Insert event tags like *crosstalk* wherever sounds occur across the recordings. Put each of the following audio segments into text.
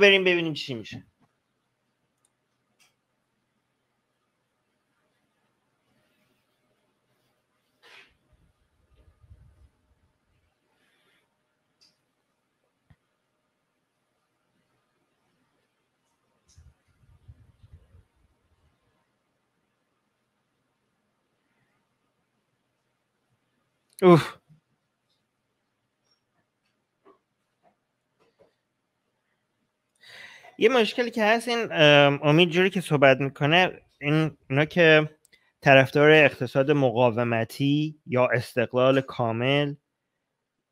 vereyim be benim kişiymiş. Uf. یه مشکلی که هست این امید جوری که صحبت میکنه این اونا که طرفدار اقتصاد مقاومتی یا استقلال کامل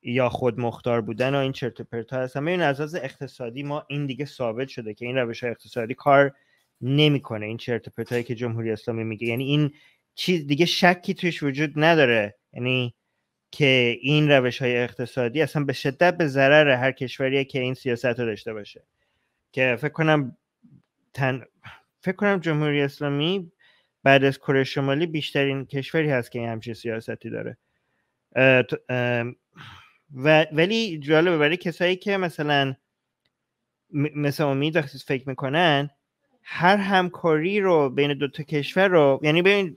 یا خود مختار بودن و این چرت و پرتا هستن این از اقتصادی ما این دیگه ثابت شده که این روش اقتصادی کار نمیکنه این چرت و پرتایی که جمهوری اسلامی میگه یعنی این چیز دیگه شکی توش وجود نداره یعنی که این روش های اقتصادی اصلا به شدت به ضرر هر کشوریه که این سیاست رو داشته باشه که فکر کنم تن... فکر کنم جمهوری اسلامی بعد از کره شمالی بیشترین کشوری هست که همچین سیاستی داره و... ولی جالبه برای کسایی که مثلا مثل امید فکر میکنن هر همکاری رو بین دو تا کشور رو یعنی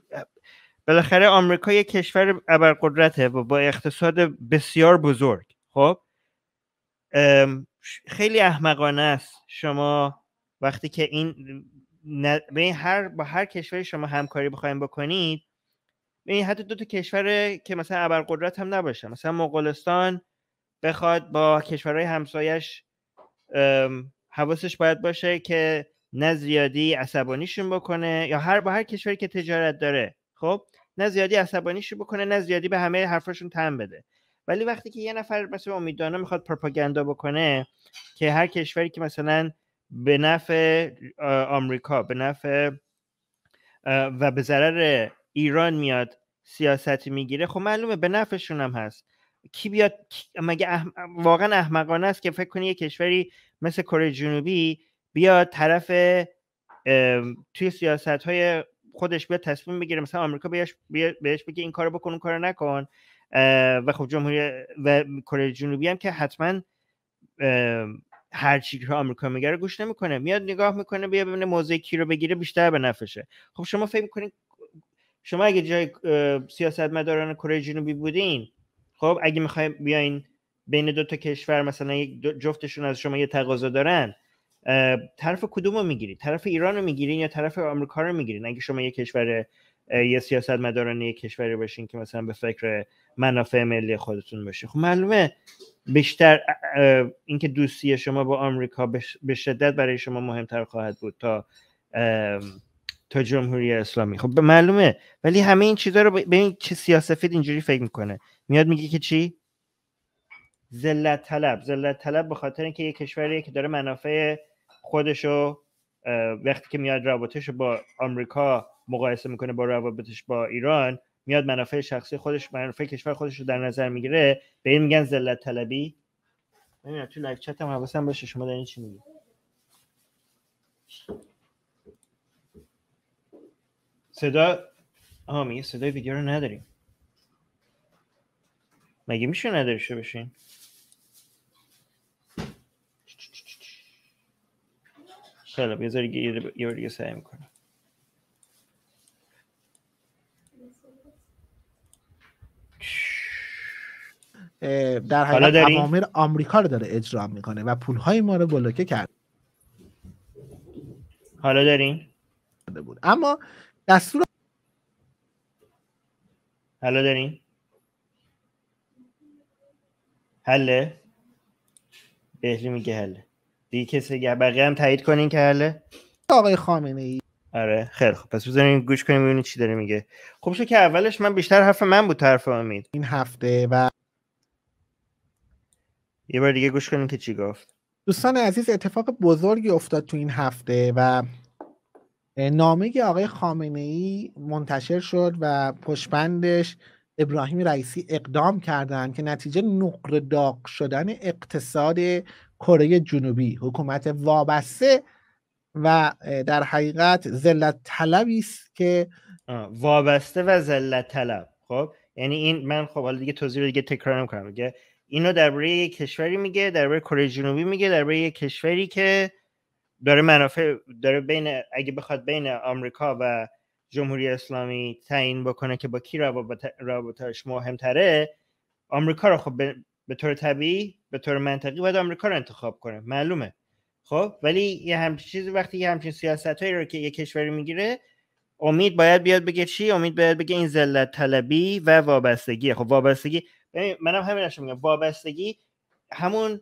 بالاخره آمریکا یک کشور ابرقدرته و با اقتصاد بسیار بزرگ خب خیلی احمقانه است شما وقتی که این هر با هر کشوری شما همکاری بخواید بکنید این حتی دو تا کشور که مثلا ابرقدرت هم نباشه مثلا مغولستان بخواد با کشورهای همسایش حواسش باید باشه که نه زیادی عصبانیشون بکنه یا هر با هر کشوری که تجارت داره خب نه زیادی عصبانیشون بکنه نه زیادی به همه حرفاشون تن بده ولی وقتی که یه نفر مثلا امیدوانا میخواد پروپاگاندا بکنه که هر کشوری که مثلا به نفع آمریکا به نفع و به ضرر ایران میاد سیاستی میگیره خب معلومه به نفعشون هم هست کی بیاد مگه واقعا احمقانه است که فکر کنی یه کشوری مثل کره جنوبی بیاد طرف توی سیاست های خودش بیاد تصمیم بگیره مثلا آمریکا بهش بهش بگه این کارو بکن اون کارو نکن و خب جمهوری و کره جنوبی هم که حتما هر چی که آمریکا میگه رو گوش نمیکنه میاد نگاه میکنه بیا ببینه موزه کی رو بگیره بیشتر به نفشه خب شما فکر میکنین شما اگه جای سیاستمداران کره جنوبی بودین خب اگه میخوای بیاین بین دو تا کشور مثلا جفتشون از شما یه تقاضا دارن طرف کدوم رو میگیرید طرف ایران رو میگیرین یا طرف آمریکا رو میگیرین اگه شما یه کشور یه سیاست مدارانی کشوری باشین که مثلا به فکر منافع ملی خودتون باشه خب معلومه بیشتر اینکه دوستی شما با آمریکا به شدت برای شما مهمتر خواهد بود تا تا جمهوری اسلامی خب معلومه ولی همه این چیزا رو به این چه سیاسفید اینجوری فکر میکنه میاد میگه که چی ذلت طلب ذلت طلب به خاطر اینکه یه کشوری که داره منافع خودشو وقتی که میاد رابطش با آمریکا مقایسه میکنه با روابطش با ایران میاد منافع شخصی خودش منافع کشور خودش رو در نظر میگیره به این میگن ذلت طلبی نمیدونم تو لایو چت هم حواسم باشه شما دارین چی میگید صدا آها میگه صدای ویدیو رو نداریم مگه میشه شو بشین خیلی بذاری یه رو دیگه سعی میکنم در حقیقت عوامر آمریکا رو داره اجرا میکنه و پولهای ما رو بلوکه کرد حالا داریم بود اما دستور حالا داریم حله بهلی میگه حله دیگه کسی بقیه هم تایید کنین که حله آقای خامنه ای آره خیر خب پس بذاریم گوش کنیم ببینید چی داره میگه خب شو که اولش من بیشتر حرف من بود طرف امید این هفته و یه بار دیگه گوش کنیم که چی گفت دوستان عزیز اتفاق بزرگی افتاد تو این هفته و نامه آقای خامنه ای منتشر شد و پشبندش ابراهیم رئیسی اقدام کردند که نتیجه نقر داغ شدن اقتصاد کره جنوبی حکومت وابسته و در حقیقت ذلت طلبی است که وابسته و ذلت طلب خب یعنی این من خب حالا دیگه توضیح رو دیگه تکرار نمی‌کنم دیگه اینو درباره یک کشوری میگه درباره کره جنوبی میگه درباره یک کشوری که داره منافع داره بین اگه بخواد بین آمریکا و جمهوری اسلامی تعیین بکنه که با کی رابطش مهمتره آمریکا رو خب به طور طبیعی به طور منطقی باید آمریکا رو انتخاب کنه معلومه خب ولی یه همچین چیزی وقتی یه همچین سیاست هایی رو که یه کشوری میگیره امید باید بیاد بگه چی امید باید بگه این ذلت طلبی و وابستگی خب وابستگی منم همین همینش میگم وابستگی همون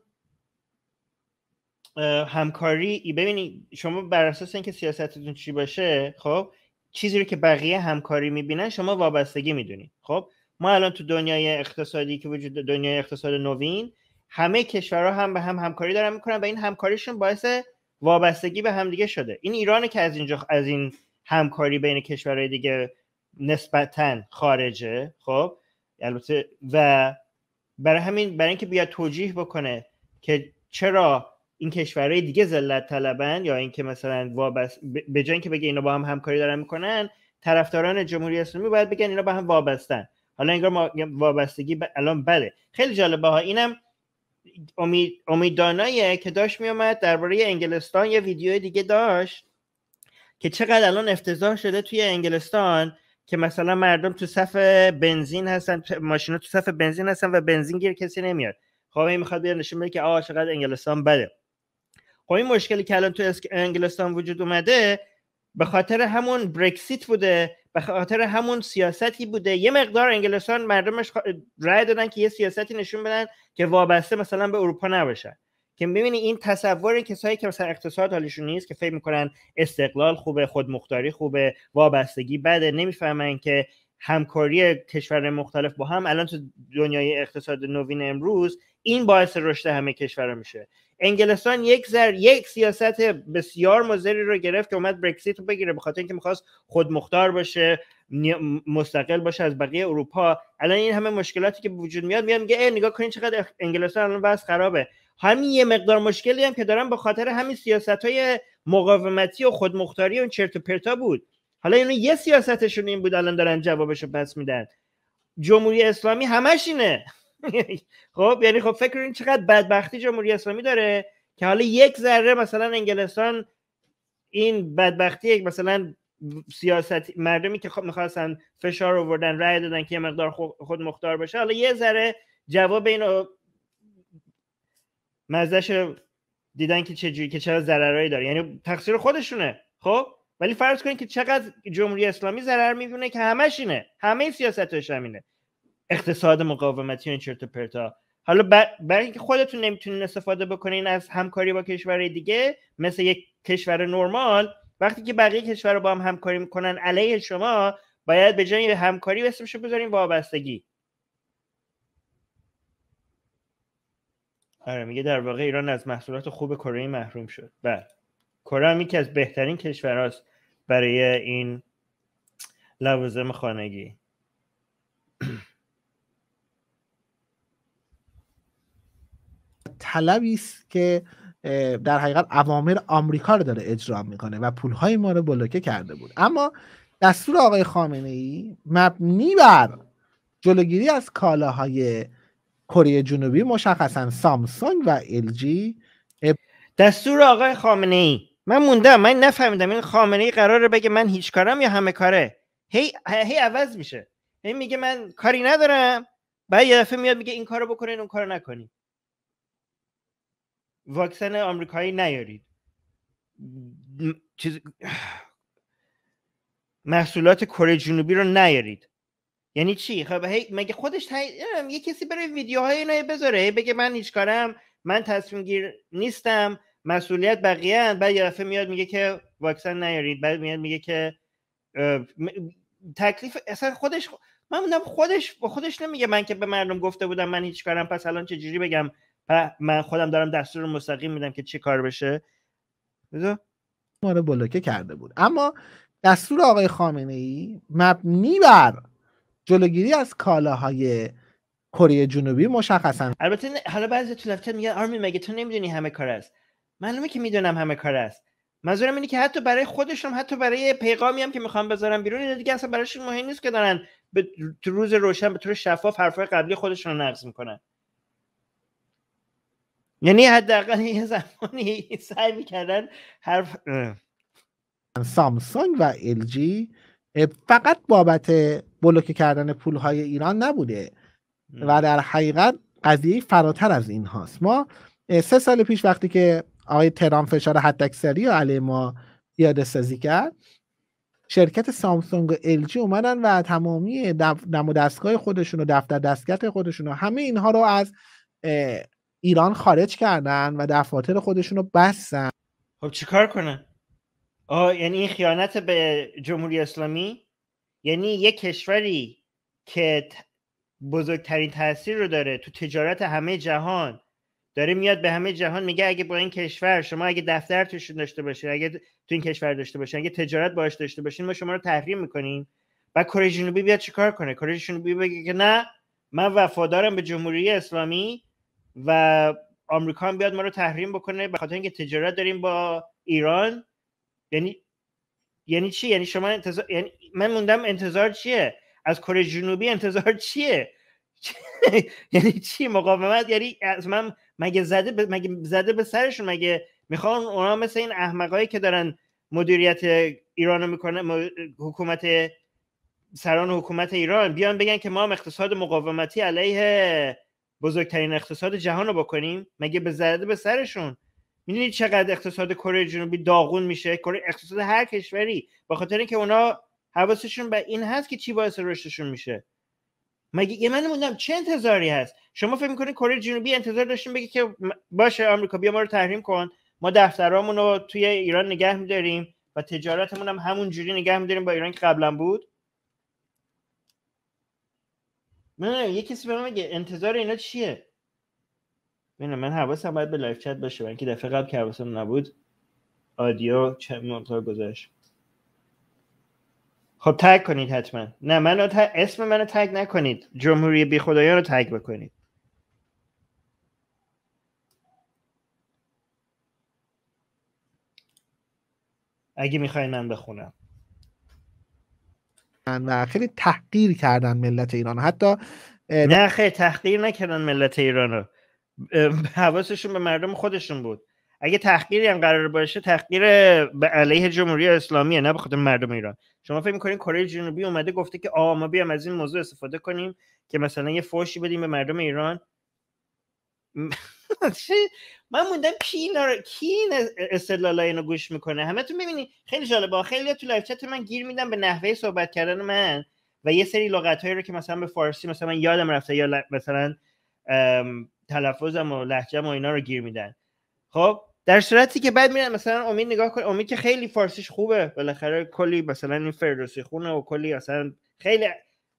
همکاری ببینی شما بر اساس اینکه سیاستتون چی باشه خب چیزی رو که بقیه همکاری میبینن شما وابستگی میدونید خب ما الان تو دنیای اقتصادی که وجود دنیای اقتصاد نوین همه کشورها هم به هم همکاری دارن میکنن و این همکاریشون باعث وابستگی به همدیگه شده این ایرانه که از اینجا از این همکاری بین کشورهای دیگه نسبتا خارجه خب البته و برای همین برای اینکه بیاد توجیه بکنه که چرا این کشورهای دیگه ذلت طلبن یا اینکه مثلا وابست به جای اینکه بگه اینا با هم همکاری دارن میکنن طرفداران جمهوری اسلامی باید بگن اینا با هم وابستن حالا انگار وابستگی الان بله خیلی جالبه ها اینم امید امیدانایه که داشت میومد درباره انگلستان یه ویدیو دیگه داشت که چقدر الان افتضاح شده توی انگلستان که مثلا مردم تو صف بنزین هستن ماشینا تو صف بنزین هستن و بنزین گیر کسی نمیاد خب میخواد نشون بده که آه چقدر انگلستان بده خب این مشکلی که الان تو انگلستان وجود اومده به خاطر همون برکسیت بوده به خاطر همون سیاستی بوده یه مقدار انگلستان مردمش رأی دادن که یه سیاستی نشون بدن که وابسته مثلا به اروپا نباشن که میبینی این تصور کسایی که مثلا اقتصاد حالشون نیست که فکر میکنن استقلال خوبه خودمختاری خوبه وابستگی بده نمیفهمن که همکاری کشور مختلف با هم الان تو دنیای اقتصاد نوین امروز این باعث رشد همه کشور میشه انگلستان یک زر یک سیاست بسیار مزری رو گرفت که اومد برکسیت رو بگیره به اینکه میخواست خودمختار باشه مستقل باشه از بقیه اروپا الان این همه مشکلاتی که وجود میاد میاد نگاه کنین چقدر انگلستان الان وضع خرابه همین یه مقدار مشکلی هم که دارن به خاطر همین سیاست های مقاومتی و خودمختاری اون چرت و پرتا بود حالا اینو یه سیاستشون این بود الان دارن جوابش رو پس میدن جمهوری اسلامی همش اینه *laughs* خب یعنی خب فکر این چقدر بدبختی جمهوری اسلامی داره که حالا یک ذره مثلا انگلستان این بدبختی مثلا سیاست مردمی که خب میخواستن فشار آوردن رأی دادن که یه مقدار خود مختار باشه حالا یه ذره جواب اینو مزدش رو دیدن که چه که چرا ضررایی داره یعنی تقصیر خودشونه خب ولی فرض کنید که چقدر جمهوری اسلامی ضرر میبینه که همش اینه همه سیاستش همینه اقتصاد مقاومتی این چرت و پرتا حالا برای اینکه خودتون نمیتونین استفاده بکنین از همکاری با کشور دیگه مثل یک کشور نرمال وقتی که بقیه کشور رو با هم همکاری میکنن علیه شما باید به جای همکاری اسمش بذارین وابستگی آره میگه در واقع ایران از محصولات خوب کره محروم شد بله کره هم یکی از بهترین کشورهاست برای این لوازم خانگی طلبی است که در حقیقت عوامل آمریکا رو داره اجرا میکنه و پولهای ما رو بلوکه کرده بود اما دستور آقای خامنه ای مبنی بر جلوگیری از کالاهای کره جنوبی مشخصا سامسونگ و الژی دستور آقای خامنه ای من موندم من نفهمیدم این خامنه ای قراره بگه من هیچ کارم یا همه کاره هی هی عوض میشه هی میگه من کاری ندارم بعد یه دفعه میاد میگه این کارو بکنین اون کارو نکنین واکسن آمریکایی نیارید چیز *sighs* محصولات کره جنوبی رو نیارید یعنی چی خب هی مگه خودش یه کسی بره ویدیوهای اینا بذاره بگه من هیچ کارم من تصمیم گیر نیستم مسئولیت بقیه هن. بعد یه میاد میگه که واکسن نیارید بعد میاد میگه که تکلیف اصلا خودش من بودم خودش با خودش نمیگه من که به مردم گفته بودم من هیچ کارم پس الان چه جوری بگم من خودم دارم دستور مستقیم میدم که چه کار بشه ما رو بلوکه کرده بود اما دستور آقای خامنه ای مبنی بر جلوگیری از کالاهای کره جنوبی مشخصا البته حالا بعضی تو لفتر میگن آرمین مگه تو نمیدونی همه کار است معلومه که میدونم همه کار است منظورم اینه که حتی برای خودشون حتی برای پیغامی هم که میخوام بذارم بیرون اینا دیگه اصلا براشون مهم نیست که دارن به روز روشن به طور شفاف حرفای قبلی خودشون رو نقض میکنن یعنی حداقل یه زمانی *laughs* سعی میکردن حرف سامسونگ و LG فقط بابت بلوکه کردن پول های ایران نبوده و در حقیقت قضیه فراتر از این هاست ما سه سال پیش وقتی که آقای ترامپ فشار حداکثری علیه ما یادسازی سازی کرد شرکت سامسونگ و الژی اومدن و تمامی دم و دستگاه خودشون و دفتر دستگاه خودشون و همه اینها رو از ایران خارج کردن و دفاتر خودشون رو بستن خب چیکار کنن آه یعنی این خیانت به جمهوری اسلامی یعنی یه کشوری که بزرگترین تاثیر رو داره تو تجارت همه جهان داره میاد به همه جهان میگه اگه با این کشور شما اگه دفتر توشون داشته باشین اگه تو این کشور داشته باشین اگه تجارت باش داشته باشین ما شما رو تحریم میکنیم و کره جنوبی بیاد چیکار کنه کره جنوبی بگه که نه من وفادارم به جمهوری اسلامی و آمریکا هم بیاد ما رو تحریم بکنه به خاطر اینکه تجارت داریم با ایران یعنی یعنی چی یعنی شما یعنی من موندم انتظار چیه از کره جنوبی انتظار چیه *laughs* یعنی چی مقاومت یعنی از من مگه زده به مگه زده به سرشون مگه میخوان اونا مثل این احمقایی که دارن مدیریت ایرانو میکنن حکومت سران حکومت ایران بیان بگن که ما هم اقتصاد مقاومتی علیه بزرگترین اقتصاد جهان رو بکنیم مگه به زده به سرشون میدونید چقدر اقتصاد کره جنوبی داغون میشه کره اقتصاد هر کشوری با خاطر اینکه اونا حواسشون به این هست که چی باعث رشدشون میشه مگه یه من موندم چه انتظاری هست شما فکر میکنید کره جنوبی انتظار داشتیم بگه که باشه آمریکا بیا ما رو تحریم کن ما دفترامون رو توی ایران نگه میداریم و تجارتمون هم همون جوری نگه میداریم با ایران که قبلا بود نه یه کسی به من میگه انتظار اینا چیه من من حواسم باید به لایف چت باشه من که دفعه قبل که نبود آدیو چه مقدار گذشت خب تگ کنید حتما نه منو ت... اسم منو تگ نکنید جمهوری بی خدایان رو تگ بکنید اگه میخواین من بخونم و خیلی تحقیر کردن ملت ایران حتی نه خیلی تحقیر نکردن ملت ایران رو حواسشون به مردم خودشون بود اگه تحقیری هم قرار باشه تحقیر به علیه جمهوری اسلامی نه بخاطر مردم ایران شما فکر میکنین کره جنوبی اومده گفته که آ ما بیام از این موضوع استفاده کنیم که مثلا یه فوشی بدیم به مردم ایران *laughs* من موندم کی رو کی استدلال اینو گوش میکنه همه تو میبینی خیلی جالبه خیلی تو لایو چت من گیر میدم به نحوه صحبت کردن من و یه سری لغت رو که مثلا به فارسی مثلا یادم رفته یا مثلا تلفظم و لحجم و اینا رو گیر میدن خب در صورتی که بعد میرن مثلا امید نگاه کن امید که خیلی فارسیش خوبه بالاخره کلی مثلا این فردوسی خونه و کلی مثلا خیلی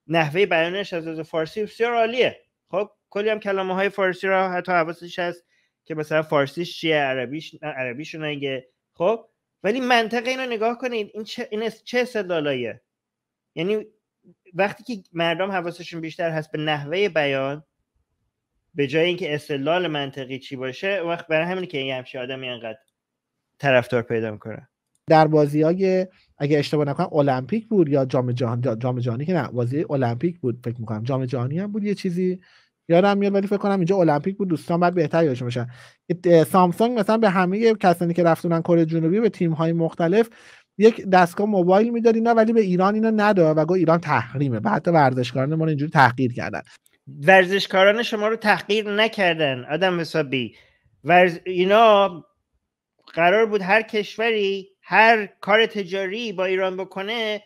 نحوه بیانش از از فارسی بسیار عالیه خب کلی هم کلمه های فارسی را حتی حواسش هست که مثلا فارسیش چیه عربیش عربیش نگه خب ولی منطقه اینو نگاه کنید این چه این چه یعنی وقتی که مردم حواسشون بیشتر هست به نحوه بیان به جای اینکه استدلال منطقی چی باشه وقت برای همین که این همچین آدمی انقدر طرفدار پیدا میکنه در بازی های اگه اشتباه نکنم المپیک بود یا جام جهان جام جهانی که نه بازی المپیک بود فکر میکنم جام جهانی هم بود یه چیزی یادم میاد ولی فکر کنم اینجا المپیک بود دوستان بعد بهتر یادش باشن سامسونگ مثلا به همه کسانی که رفتونن کره جنوبی به تیم های مختلف یک دستگاه موبایل میداد اینا ولی به ایران اینو نداره و گفت ایران تحریمه بعد ورزشکاران ما اینجوری تحقیر کردن ورزشکاران شما رو تحقیر نکردن آدم حسابی ورز... اینا قرار بود هر کشوری هر کار تجاری با ایران بکنه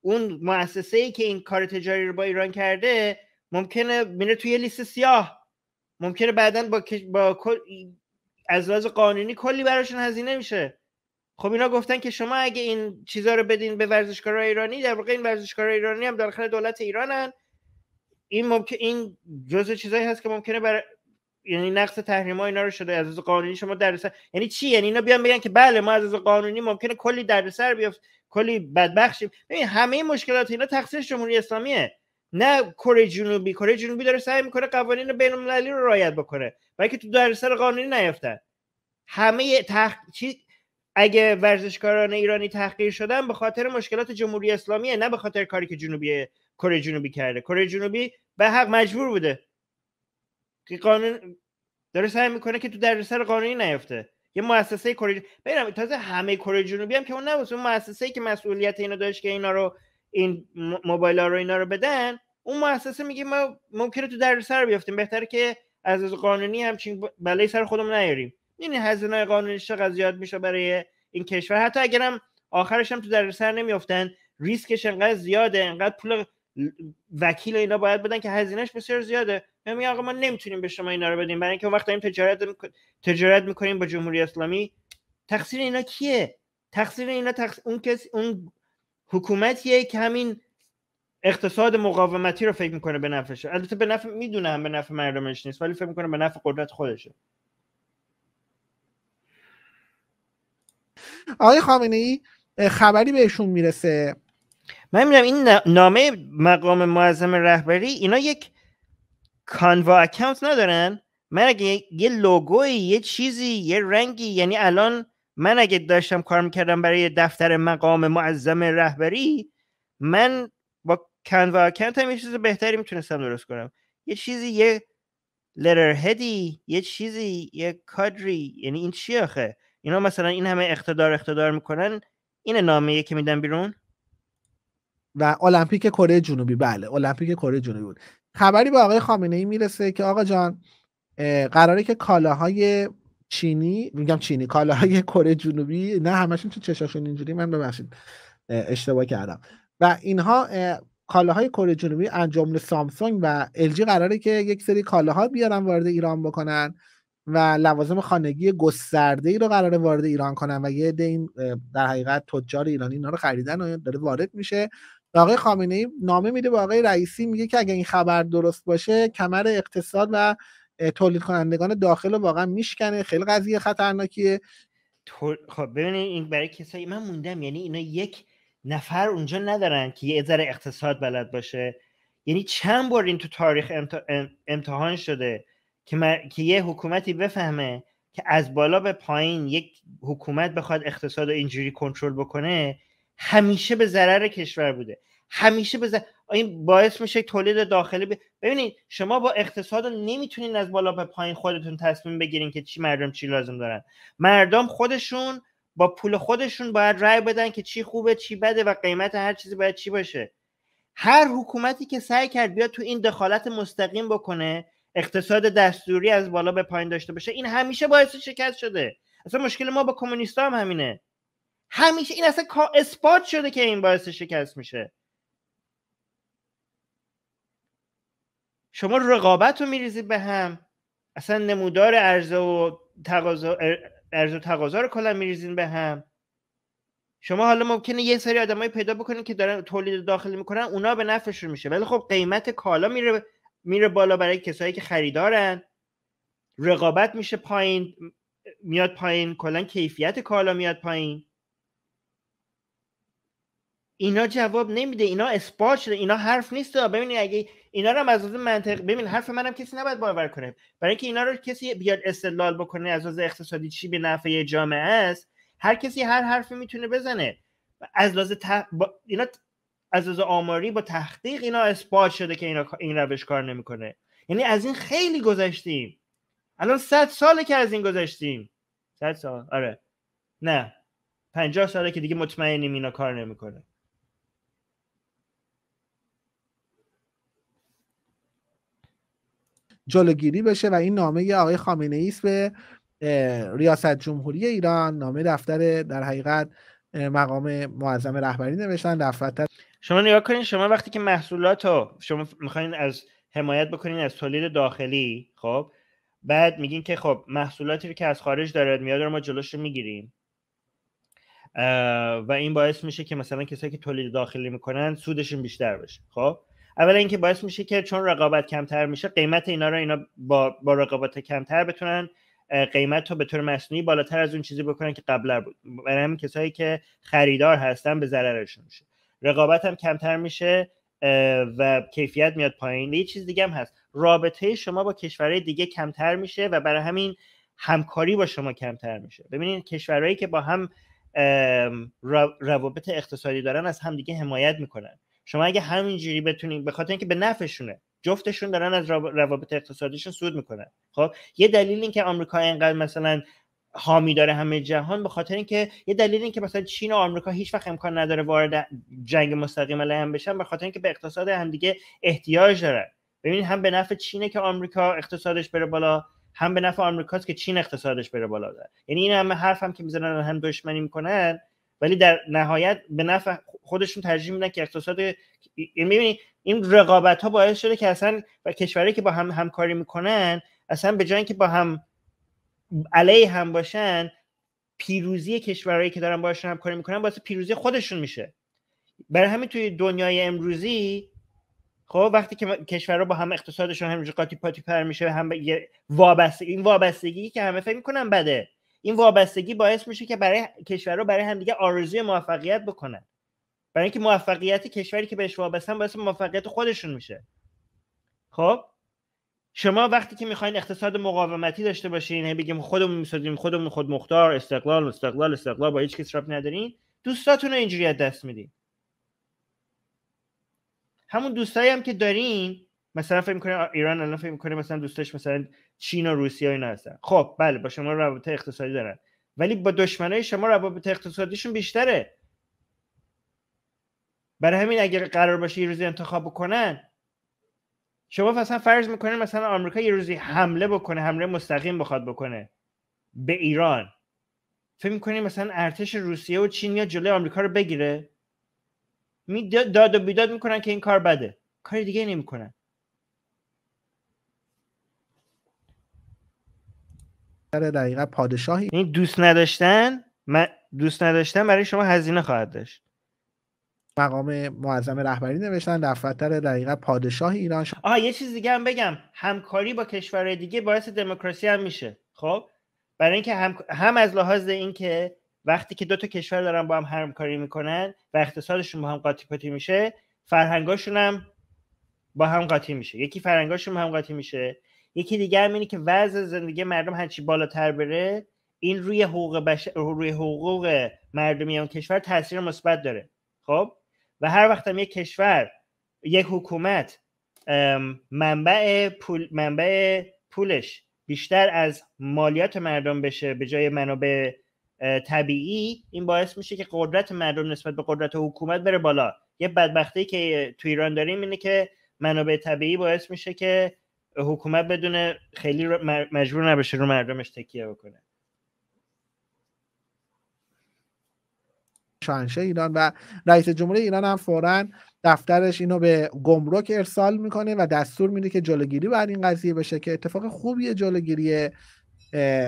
اون مؤسسه ای که این کار تجاری رو با ایران کرده ممکنه میره توی لیست سیاه ممکنه بعدا با, با از لحاظ قانونی کلی براشون هزینه میشه خب اینا گفتن که شما اگه این چیزا رو بدین به ورزشکارای ایرانی در واقع این ورزشکارای ایرانی هم داخل دولت ایرانن این ممکن این جزء چیزایی هست که ممکنه بر یعنی نقص تحریم ها اینا رو شده از قانونی شما درسه یعنی چی یعنی اینا بیان بگن که بله ما از قانونی ممکنه کلی دردسر بیافت کلی بدبخشیم ببین همه مشکلات اینا تقصیر جمهوری اسلامیه نه کره جنوبی کره جنوبی داره سعی میکنه قوانین بین المللی رو رعایت بکنه ولی که تو دردسر قانونی نیفتن همه تخ... چی... اگه ورزشکاران ایرانی تحقیر شدن به خاطر مشکلات جمهوری اسلامیه نه به خاطر کاری که جنوبی کره جنوبی کرده کره جنوبی به حق مجبور بوده که قانون داره سعی میکنه که تو سر قانونی نیفته یه مؤسسه کره ببینم تازه همه کره جنوبی هم که اون نبود اون مؤسسه که مسئولیت اینو داشت که اینا رو این موبایل ها رو اینا رو بدن اون مؤسسه میگه ما ممکنه تو سر بیافتیم بهتره که از از قانونی همچین بلای سر خودمون نیاریم یعنی هزینه قانونیش چقدر زیاد میشه برای این کشور حتی اگرم آخرش هم تو سر نمیافتن ریسکش انقدر زیاده انقدر پول وکیل اینا باید بدن که هزینهش بسیار زیاده من میگم آقا ما نمیتونیم به شما اینا رو بدیم برای اینکه وقت داریم تجارت تجارت میکنیم با جمهوری اسلامی تقصیر اینا کیه تقصیر اینا اون کس اون حکومتیه که همین اقتصاد مقاومتی رو فکر میکنه به نفعشه البته به نفع میدونم به نفع مردمش نیست ولی فکر میکنه به نفع قدرت خودشه آقای خامنه ای خبری بهشون میرسه من میدونم این نامه مقام معظم رهبری اینا یک کانوا اکانت ندارن من اگه یه لوگوی یه چیزی یه رنگی یعنی الان من اگه داشتم کار میکردم برای دفتر مقام معظم رهبری من با کانوا اکانت هم یه چیز بهتری میتونستم درست کنم یه چیزی یه لتر هدی یه چیزی یه کادری یعنی این چی آخه اینا مثلا این همه اقتدار اقتدار میکنن این نامه که میدن بیرون و المپیک کره جنوبی بله المپیک کره جنوبی بود خبری به آقای خامنه ای میرسه که آقا جان قراره که کالاهای چینی میگم چینی کالاهای کره جنوبی نه همشون تو چشاشون اینجوری من ببخشید اشتباه کردم و اینها کالاهای کره جنوبی انجام جمله سامسونگ و ال قراره که یک سری کالاها بیارن وارد ایران بکنن و لوازم خانگی گسترده ای رو قراره وارد ایران کنن و یه در حقیقت تجار ایرانی اینا رو خریدن و داره وارد میشه آقای خامنه ای نامه میده به آقای رئیسی میگه که اگر این خبر درست باشه کمر اقتصاد و تولید کنندگان داخل رو واقعا میشکنه خیلی قضیه خطرناکیه خب ببینید این برای کسایی من موندم یعنی اینا یک نفر اونجا ندارن که یه ذره اقتصاد بلد باشه یعنی چند بار این تو تاریخ امتحان شده که, که یه حکومتی بفهمه که از بالا به پایین یک حکومت بخواد اقتصاد رو اینجوری کنترل بکنه همیشه به ضرر کشور بوده همیشه به این باعث میشه تولید داخلی ببینید شما با اقتصاد نمیتونین از بالا به پایین خودتون تصمیم بگیرین که چی مردم چی لازم دارن مردم خودشون با پول خودشون باید رأی بدن که چی خوبه چی بده و قیمت هر چیزی باید چی باشه هر حکومتی که سعی کرد بیاد تو این دخالت مستقیم بکنه اقتصاد دستوری از بالا به پایین داشته باشه این همیشه باعث شکست شده اصلا مشکل ما با کمونیستام هم همینه همیشه این اصلا اثبات شده که این باعث شکست میشه شما رقابت رو میریزید به هم اصلا نمودار عرضه و تقاضا عرضه رو کلا میریزین به هم شما حالا ممکنه یه سری آدمایی پیدا بکنید که دارن تولید داخلی میکنن اونا به نفعشون میشه ولی خب قیمت کالا میره میره بالا برای کسایی که خریدارن رقابت میشه پایین میاد پایین کلا کیفیت کالا میاد پایین اینا جواب نمیده اینا اثبات شده اینا حرف نیست ببینید اگه اینا رو از از منطق ببین حرف منم کسی نباید باور کنه برای اینکه اینا رو کسی بیاد استدلال بکنه از از اقتصادی چی به نفع جامعه است هر کسی هر حرفی میتونه بزنه از لحاظ با... اینا از از آماری با تحقیق اینا اثبات شده که اینا این روش کار نمیکنه یعنی از این خیلی گذشتیم الان 100 ساله که از این گذشتیم 100 سال آره نه 50 ساله که دیگه مطمئنیم اینا کار نمیکنه جلوگیری بشه و این نامه آقای خامنه ای به ریاست جمهوری ایران نامه دفتر در حقیقت مقام معظم رهبری نوشتن دفتر شما نگاه کنین شما وقتی که محصولات رو شما میخواین از حمایت بکنین از تولید داخلی خب بعد میگین که خب محصولاتی که از خارج دارد میاد رو ما جلوش رو میگیریم و این باعث میشه که مثلا کسایی که تولید داخلی میکنن سودشون بیشتر بشه خب اولا اینکه باعث میشه که چون رقابت کمتر میشه قیمت اینا رو اینا با, با رقابت کمتر بتونن قیمت رو به طور مصنوعی بالاتر از اون چیزی بکنن که قبلا بود برای همین کسایی که خریدار هستن به ضررشون میشه رقابت هم کمتر میشه و کیفیت میاد پایین یه چیز دیگه هم هست رابطه شما با کشورهای دیگه کمتر میشه و برای همین همکاری با شما کمتر میشه ببینید کشورهایی که با هم روابط اقتصادی دارن از همدیگه حمایت میکنن شما اگه همینجوری بتونید به خاطر اینکه به نفعشونه جفتشون دارن از روابط اقتصادیشون سود میکنن خب یه دلیل اینکه که آمریکا اینقدر مثلا حامی داره همه جهان به خاطر اینکه یه دلیل اینکه که مثلا چین و آمریکا هیچ وقت امکان نداره وارد جنگ مستقیم علیه هم بشن به خاطر اینکه به اقتصاد همدیگه احتیاج دارن ببینید هم به نفع چینه که آمریکا اقتصادش بره بالا هم به نفع آمریکاست که چین اقتصادش بره بالا داره یعنی این همه حرف هم که میزنن هم دشمنی میکنن ولی در نهایت به نفع خودشون ترجیح میدن که اقتصاد یعنی میبینی این رقابت ها باعث شده که اصلا و کشورهایی که با هم همکاری میکنن اصلا به جای اینکه با هم علیه هم باشن پیروزی کشورهایی که دارن باشن همکاری میکنن باعث پیروزی خودشون میشه برای همین توی دنیای امروزی خب وقتی که کشورها با هم اقتصادشون همینجور قاطی پاتی پر میشه هم وابستگی این وابستگی که همه فکر میکنن بده این وابستگی باعث میشه که برای رو برای همدیگه آرزوی موفقیت بکنن برای اینکه موفقیت کشوری که بهش وابستن باعث موفقیت خودشون میشه خب شما وقتی که میخواین اقتصاد مقاومتی داشته باشین بگیم خودمون میسازیم خودمون خود مختار استقلال استقلال استقلال با هیچ کس رب ندارین دوستاتون رو اینجوری دست میدین همون دوستایی هم که دارین مثلا فکر میکنه ایران الان فکر میکنه مثلا دوستش مثلا چین و روسیه اینا هستن خب بله با شما روابط اقتصادی دارن ولی با دشمنای شما روابط اقتصادیشون بیشتره برای همین اگر قرار باشه یه روزی انتخاب بکنن شما مثلا فرض میکنه مثلا آمریکا یه روزی حمله بکنه حمله مستقیم بخواد بکنه به ایران فکر میکنی مثلا ارتش روسیه و چین یا جلوی آمریکا رو بگیره می داد و بیداد میکنن که این کار بده کار دیگه نمیکنن دقیقه پادشاهی این دوست نداشتن من دوست نداشتن برای شما هزینه خواهد داشت مقام معظم رهبری نوشتن دفتر دقیقا پادشاه ایران شد آها یه چیز دیگه هم بگم همکاری با کشورهای دیگه باعث دموکراسی هم میشه خب برای اینکه هم... از لحاظ اینکه وقتی که دو تا کشور دارن با هم همکاری میکنن و اقتصادشون با هم قاطی پاتی میشه فرهنگاشون هم با هم قاطی میشه یکی فرهنگاشون با هم قاطی میشه یکی دیگر اینه که وضع زندگی مردم هرچی بالاتر بره این روی حقوق روی حقوق مردمی اون کشور تاثیر مثبت داره خب و هر وقت هم یک کشور یک حکومت منبع پول منبع پولش بیشتر از مالیات مردم بشه به جای منابع طبیعی این باعث میشه که قدرت مردم نسبت به قدرت حکومت بره بالا یه بدبختی که تو ایران داریم اینه که منابع طبیعی باعث میشه که حکومت بدونه خیلی مجبور نباشه رو مردمش تکیه بکنه شانشه ایران و رئیس جمهوری ایران هم فورا دفترش اینو به گمرک ارسال میکنه و دستور میده که جلوگیری بر این قضیه بشه که اتفاق خوبی جلوگیری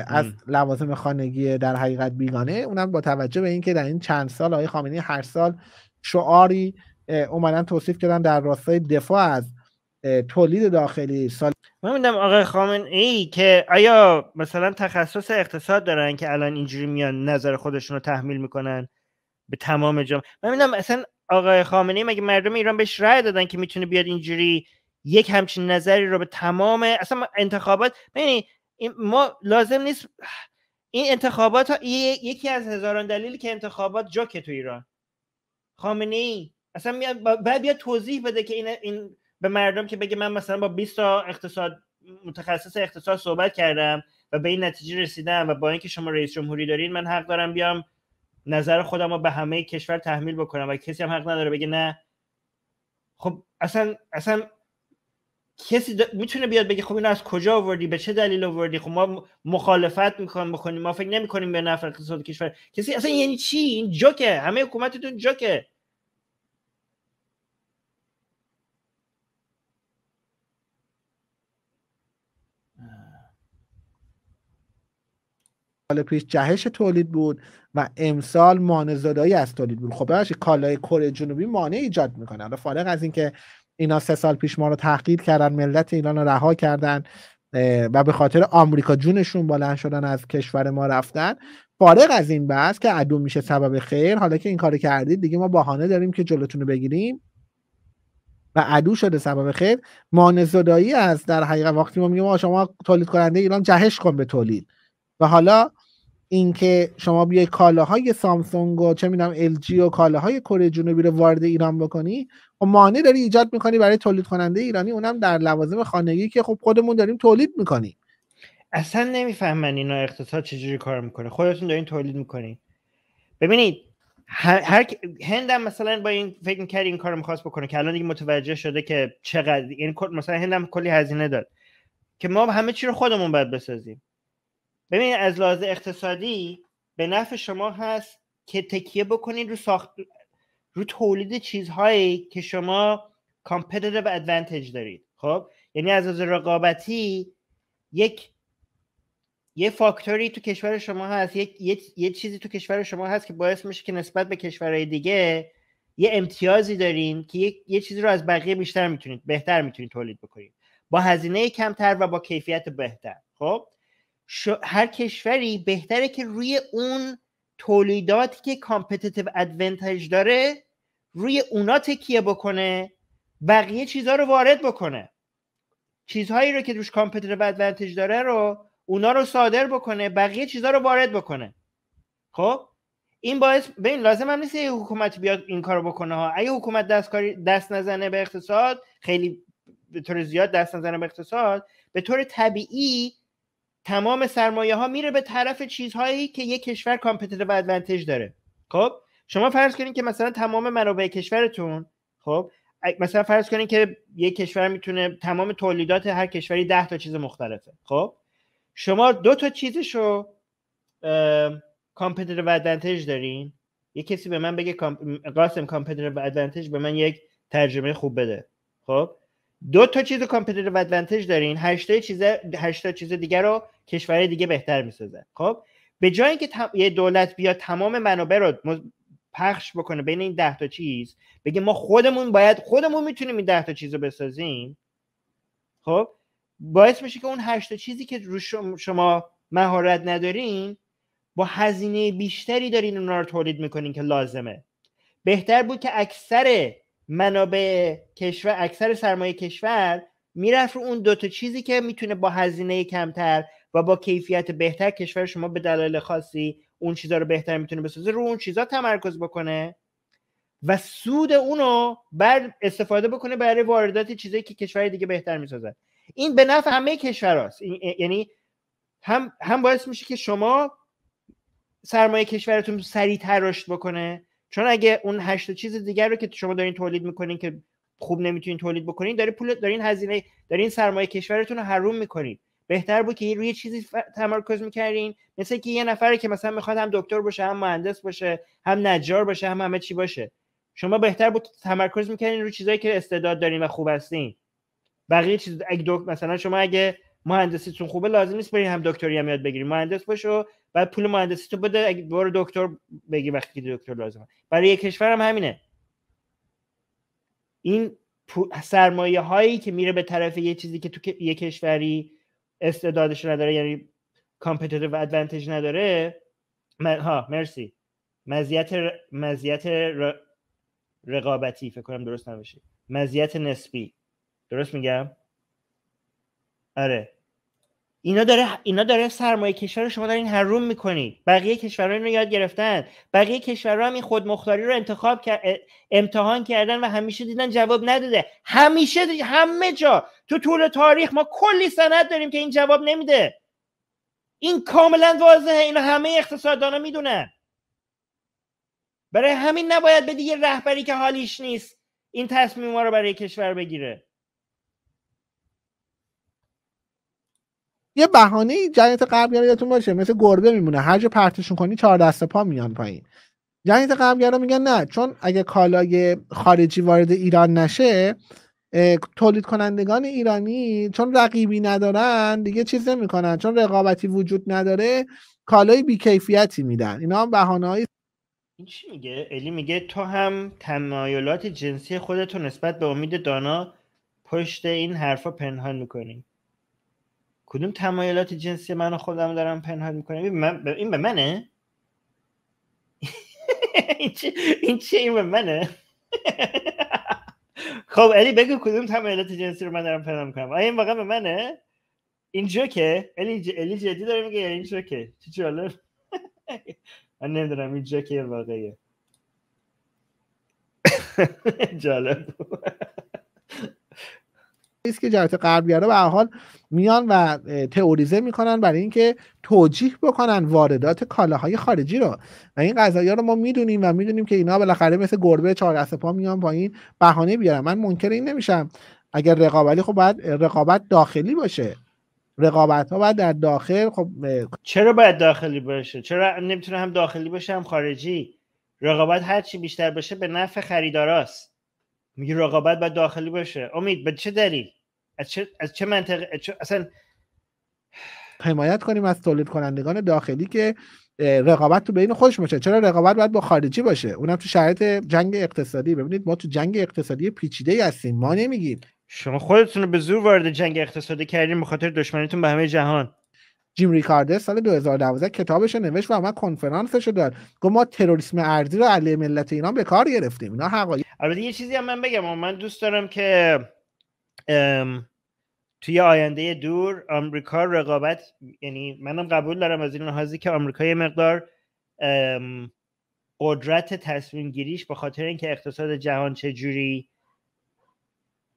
از لوازم خانگی در حقیقت بیگانه اونم با توجه به اینکه در این چند سال آقای خامنه‌ای هر سال شعاری اومدن توصیف کردن در راستای دفاع از تولید داخلی سال من میدم آقای خامن ای که آیا مثلا تخصص اقتصاد دارن که الان اینجوری میان نظر خودشون رو تحمیل میکنن به تمام جامعه من میدم اصلا آقای خامنه ای مگه مردم ایران بهش رأی دادن که میتونه بیاد اینجوری یک همچین نظری رو به تمام اصلا انتخابات ببینید ما لازم نیست این انتخابات ها یکی از هزاران دلیل که انتخابات جاکه تو ایران خامنه ای اصلا بیا توضیح بده که این, این به مردم که بگه من مثلا با 20 تا اقتصاد متخصص اقتصاد صحبت کردم و به این نتیجه رسیدم و با اینکه شما رئیس جمهوری دارین من حق دارم بیام نظر خودم رو به همه کشور تحمیل بکنم و کسی هم حق نداره بگه نه خب اصلا اصلا کسی میتونه بیاد بگه خب اینو از کجا آوردی به چه دلیل آوردی خب ما مخالفت میکنیم بکنیم ما فکر نمیکنیم به نفع اقتصاد کشور کسی اصلا یعنی چی این جوکه همه حکومتتون جوکه سال پیش جهش تولید بود و امسال مانع زدایی از تولید بود خب ببخشید کالای کره جنوبی مانع ایجاد میکنه حالا فارغ از اینکه اینا سه سال پیش ما رو تحقیر کردن ملت ایران رو رها کردن و به خاطر آمریکا جونشون بلند شدن از کشور ما رفتن فارغ از این بحث که عدو میشه سبب خیر حالا که این کارو کردید دیگه ما بهانه داریم که جلوتون رو بگیریم و عدو شده سبب خیر مانع زدایی از در حقیقت وقتی ما میگیم شما تولید کننده ایران جهش کن به تولید و حالا اینکه شما بیای کالاهای سامسونگ و چه میدونم ال جی و کالاهای کره جنوبی رو وارد ایران بکنی و خب مانع داری ایجاد میکنی برای تولید کننده ایرانی اونم در لوازم خانگی که خب خودمون داریم تولید میکنی اصلا نمیفهمن اینا اقتصاد چجوری کار میکنه خودتون دارین تولید میکنین ببینید هر, هر... هندم مثلا با این فکر میکرد این کارو میخواست بکنه که الان دیگه متوجه شده که چقدر یعنی مثلا هندم کلی هزینه داد که ما همه چی رو خودمون باید بسازیم ببین از لحاظ اقتصادی به نفع شما هست که تکیه بکنید رو ساخت رو تولید چیزهایی که شما کامپیتیتیو ادوانتج دارید خب یعنی از لحاظ رقابتی یک یه فاکتوری تو کشور شما هست یک یه،, چیزی تو کشور شما هست که باعث میشه که نسبت به کشورهای دیگه یه امتیازی دارین که یه, یه چیزی رو از بقیه بیشتر میتونید بهتر میتونید تولید بکنید با هزینه کمتر و با کیفیت بهتر خب هر کشوری بهتره که روی اون تولیداتی که کامپتیتیو ادوانتج داره روی اونا تکیه بکنه بقیه چیزها رو وارد بکنه چیزهایی رو که روش کامپتیتیو ادوانتج داره رو اونا رو صادر بکنه بقیه چیزها رو وارد بکنه خب این باعث ببین لازم هم نیست یه حکومت بیاد این کارو بکنه ها اگه حکومت دست دست نزنه به اقتصاد خیلی به طور زیاد دست نزنه به اقتصاد به طور طبیعی تمام سرمایه ها میره به طرف چیزهایی که یک کشور و ادوانتج داره خب شما فرض کنید که مثلا تمام منابع کشورتون خب مثلا فرض کنین که یک کشور میتونه تمام تولیدات هر کشوری ده تا چیز مختلفه خب شما دو تا چیزشو کامپیوتر و ادوانتج دارین یه کسی به من بگه قاسم کامپیوتر و ادوانتج به من یک ترجمه خوب بده خب دو تا چیز کامپیوتر و ادوانتج دارین 8 چیز 8 چیز دیگر رو کشور دیگه بهتر میسازه خب به جای اینکه یه دولت بیا تمام منابع رو پخش بکنه بین این ده تا چیز بگه ما خودمون باید خودمون میتونیم این ده تا چیز رو بسازیم خب باعث میشه که اون هشت تا چیزی که شما مهارت ندارین با هزینه بیشتری دارین اونا رو تولید میکنین که لازمه بهتر بود که اکثر منابع کشور اکثر سرمایه کشور میرفت رو اون دوتا چیزی که میتونه با هزینه کمتر و با کیفیت بهتر کشور شما به دلایل خاصی اون چیزا رو بهتر میتونه بسازه رو اون چیزا تمرکز بکنه و سود اونو بر استفاده بکنه برای واردات چیزایی که کشور دیگه بهتر میسازه این به نفع همه کشور یعنی هم هم باعث میشه که شما سرمایه کشورتون سریعتر رشد بکنه چون اگه اون هشت چیز دیگر رو که شما دارین تولید میکنین که خوب نمیتونین تولید بکنین دارین پول دارین هزینه دارین سرمایه کشورتون رو حروم میکنین بهتر بود که روی چیزی تمرکز میکردین مثل که یه نفره که مثلا میخواد هم دکتر باشه هم مهندس باشه هم نجار باشه هم همه چی باشه شما بهتر بود تمرکز میکردین روی چیزایی که استعداد دارین و خوب هستین بقیه چیز اگه مثلا شما اگه مهندسیتون خوبه لازم نیست برین هم دکتری هم یاد بگیری مهندس باشه و بعد پول مهندسی تو بده اگه برو دکتر بگی وقتی که دکتر لازمه برای یه کشور هم همینه این سرمایه هایی که میره به طرف یه چیزی که تو یه کشوری استعدادش نداره یعنی کامپیتیتیو ادوانتج نداره ها مرسی مزیت مزیت رقابتی فکر کنم درست نمیشه مزیت نسبی درست میگم آره اینا داره اینا داره سرمایه کشور رو شما دارین حروم میکنید بقیه کشورها رو یاد گرفتن بقیه کشورها هم این خودمختاری رو انتخاب امتحان کردن و همیشه دیدن جواب نداده همیشه همه جا تو طول تاریخ ما کلی سند داریم که این جواب نمیده این کاملا واضحه اینا همه اقتصاددانا میدونن برای همین نباید به دیگه رهبری که حالیش نیست این تصمیم ما رو برای کشور بگیره یه بهانه جنیت قبلگرا یادتون باشه مثل گربه میمونه هر جا پرتشون کنی چهار دست پا میان پایین جنت قبلگرا میگن نه چون اگه کالای خارجی وارد ایران نشه تولید کنندگان ایرانی چون رقیبی ندارن دیگه چیز نمیکنن چون رقابتی وجود نداره کالای بیکیفیتی میدن اینا هم بهانه این چی میگه؟ الی میگه تو هم تمایلات جنسی خودتو نسبت به امید دانا پشت این حرفا پنهان میکنی کدوم تمایلات جنسی من خودم دارم پنهان میکنم این به منه *laughs* این چه این به منه *laughs* خب علی بگو کدوم تمایلات جنسی رو من دارم پنهان میکنم آیا این واقعا به منه این جوکه علی علی جدی داره میگه این جوکه چی جالب *laughs* من نمیدونم این جوکه واقعیه جالب نیست که جهت غربگرا به حال میان و تئوریزه میکنن برای اینکه توجیه بکنن واردات کالاهای خارجی رو و این قضایی رو ما میدونیم و میدونیم که اینا بالاخره مثل گربه چهار پا میان پایین بهانه بیارن من منکر این نمیشم اگر رقابتی خب باید رقابت داخلی باشه رقابت ها باید در داخل خب چرا باید داخلی باشه چرا نمیتونه هم داخلی باشه هم خارجی رقابت هر چی بیشتر باشه به نفع خریداراست میگه رقابت باید داخلی باشه امید به چه دلیل از چه, از چه منطقه از اصلا حمایت کنیم از تولید کنندگان داخلی که رقابت تو بین خودش باشه چرا رقابت باید با خارجی باشه اونم تو شرایط جنگ اقتصادی ببینید ما تو جنگ اقتصادی پیچیده هستیم ما نمیگیم شما خودتون رو به زور وارد جنگ اقتصادی کردین به خاطر دشمنیتون به همه جهان جیم ریکاردر سال 2012 کتابش نوشت و ما کنفرانسش داد گفت ما تروریسم ارزی رو علیه ملت ایران به کار گرفتیم اینا حقایق البته یه چیزی هم من بگم من دوست دارم که ام... توی آینده دور آمریکا رقابت یعنی منم قبول دارم از این لحاظی که آمریکا یه مقدار ام... قدرت تصمیم گیریش به خاطر اینکه اقتصاد جهان چجوری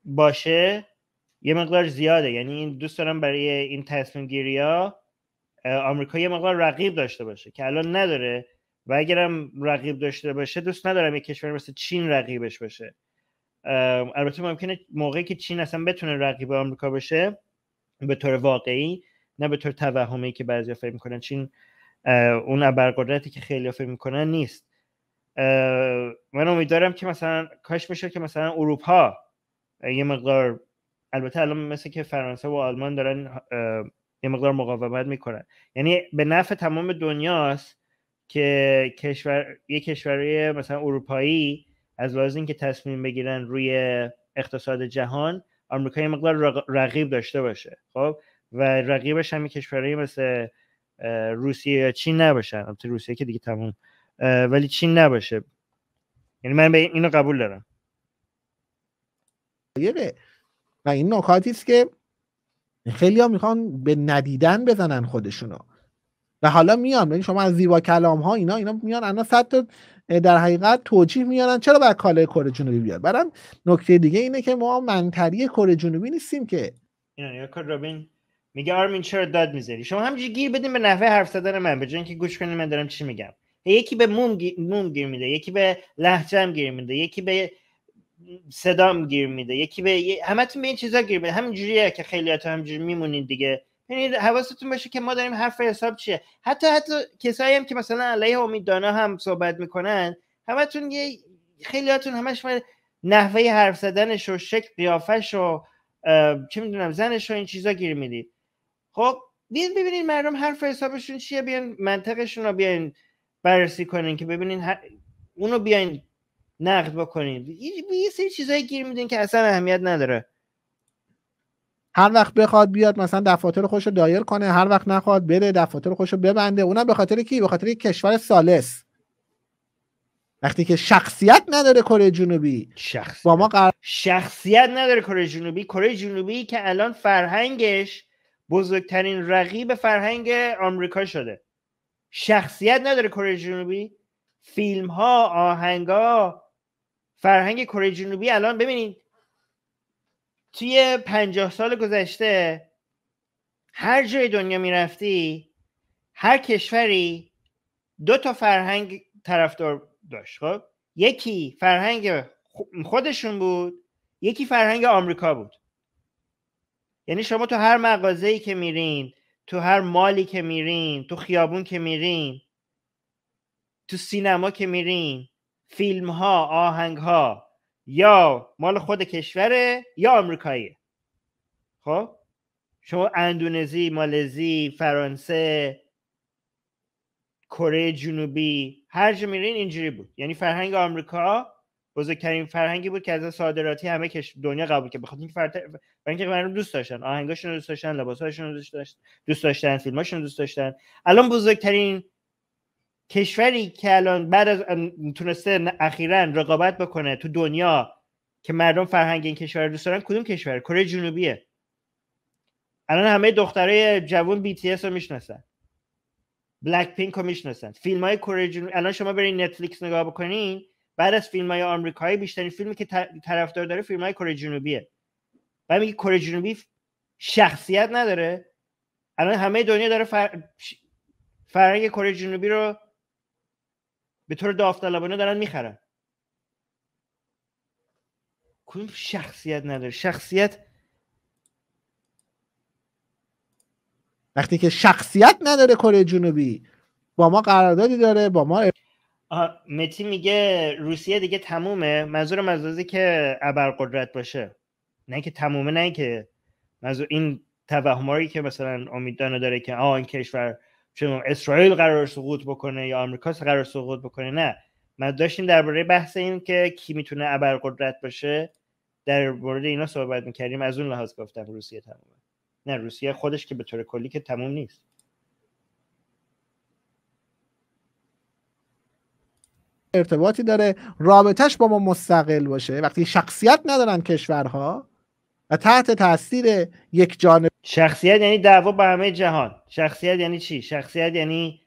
باشه یه مقدار زیاده یعنی دوست دارم برای این تصمیم گیری آمریکا یه مقدار رقیب داشته باشه که الان نداره و اگرم رقیب داشته باشه دوست ندارم یه کشور مثل چین رقیبش باشه البته ممکنه موقعی که چین اصلا بتونه رقیب آمریکا باشه به طور واقعی نه به طور توهمی که بعضی فکر میکنن چین اون ابرقدرتی که خیلی فکر میکنن نیست من امیدوارم که مثلا کاش بشه که مثلا اروپا یه مقدار البته الان مثل که فرانسه و آلمان دارن یه مقدار مقاومت میکنن یعنی به نفع تمام دنیاست که کشور یه کشورهای مثلا اروپایی از لحاظ اینکه تصمیم بگیرن روی اقتصاد جهان آمریکا یه مقدار رقیب داشته باشه خب و رقیبش هم کشورهایی مثل روسیه یا چین نباشن البته روسیه که دیگه تموم ولی چین نباشه یعنی من به اینو قبول دارم و این نکاتی است که خیلی ها میخوان به ندیدن بزنن خودشونو و حالا میان ببین شما از زیبا کلام ها اینا اینا میان انا صد در حقیقت توجیه میارن چرا باید کالای کره جنوبی بیاد برام نکته دیگه اینه که ما منتری کره جنوبی نیستیم که اینا یا رابین میگه آرمین چرا داد میذاری شما همینجوری گیر بدین به نحوه حرف زدن من به جای اینکه گوش کنین من دارم چی میگم یکی به موم, گیر میده یکی به لهجه گیر میده یکی به صدام گیر میده یکی به همتون به این چیزا گیر میده همینجوریه که خیلیات همجوری میمونید دیگه یعنی حواستون باشه که ما داریم حرف حساب چیه حتی حتی کسایی هم که مثلا علیه دانا هم صحبت میکنن همتون یه خیلیاتون همش نحوه حرف زدنش و شکل قیافش و چه میدونم زنش و این چیزا گیر میدید خب بیاین ببینین مردم حرف حسابشون چیه بیاین منطقشون رو بیاین بررسی کنین که ببینین اونو بیاین نقد بکنید یه سری چیزایی گیر میدین که اصلا اهمیت نداره هر وقت بخواد بیاد مثلا دفاتر خوش رو دایر کنه هر وقت نخواد بره دفاتر خودش رو ببنده اونم به خاطر کی به خاطر کشور سالس وقتی که شخصیت نداره کره جنوبی شخص با ما شخصیت نداره کره جنوبی کره جنوبی که الان فرهنگش بزرگترین رقیب فرهنگ آمریکا شده شخصیت نداره کره جنوبی فیلم ها آهنگ ها فرهنگ کره جنوبی الان ببینید توی پنجاه سال گذشته هر جای دنیا میرفتی هر کشوری دو تا فرهنگ طرفدار داشت خب یکی فرهنگ خودشون بود یکی فرهنگ آمریکا بود یعنی شما تو هر مغازه ای که میرین تو هر مالی که میرین تو خیابون که میرین تو سینما که میرین فیلم ها آهنگ ها یا مال خود کشوره یا آمریکاییه خب شما اندونزی مالزی فرانسه کره جنوبی هر جا میرین اینجوری بود یعنی فرهنگ آمریکا بزرگترین فرهنگی بود که از صادراتی همه کش دنیا قبول که بخاطر اینکه اینکه مردم دوست داشتن آهنگاشون رو دوست داشتن لباساشون رو دوست داشتن دوست داشتن فیلماشون رو دوست داشتن الان بزرگترین کشوری که الان بعد از تونسته اخیرا رقابت بکنه تو دنیا که مردم فرهنگ این کشور رو دوست دارن کدوم کشور کره جنوبیه الان همه دخترای جوون بی تی اس رو میشناسن بلک پینک رو میشناسن فیلم های کره جنوبی الان شما برین نتفلیکس نگاه بکنین بعد از فیلم های آمریکایی بیشترین فیلمی که طرفدار داره فیلم های کره جنوبیه و میگه کره جنوبی شخصیت نداره الان همه دنیا داره فر... فرهنگ کره جنوبی رو به طور داوطلبانه دارن میخرن کدوم شخصیت نداره شخصیت وقتی که شخصیت نداره کره جنوبی با ما قراردادی داره با ما متی میگه روسیه دیگه تمومه منظور مزازی که ابرقدرت باشه نه که تمومه نه که منظور این توهماری که مثلا امیدانه داره که آه این کشور چون اسرائیل قرار سقوط بکنه یا آمریکا قرار سقوط بکنه نه ما داشتیم درباره بحث این که کی میتونه ابرقدرت باشه در مورد اینا صحبت میکردیم از اون لحاظ گفتم روسیه تمام نه روسیه خودش که به طور کلی که تموم نیست ارتباطی داره رابطش با ما مستقل باشه وقتی شخصیت ندارن کشورها و تحت تاثیر یک جان شخصیت یعنی دعوا به همه جهان شخصیت یعنی چی شخصیت یعنی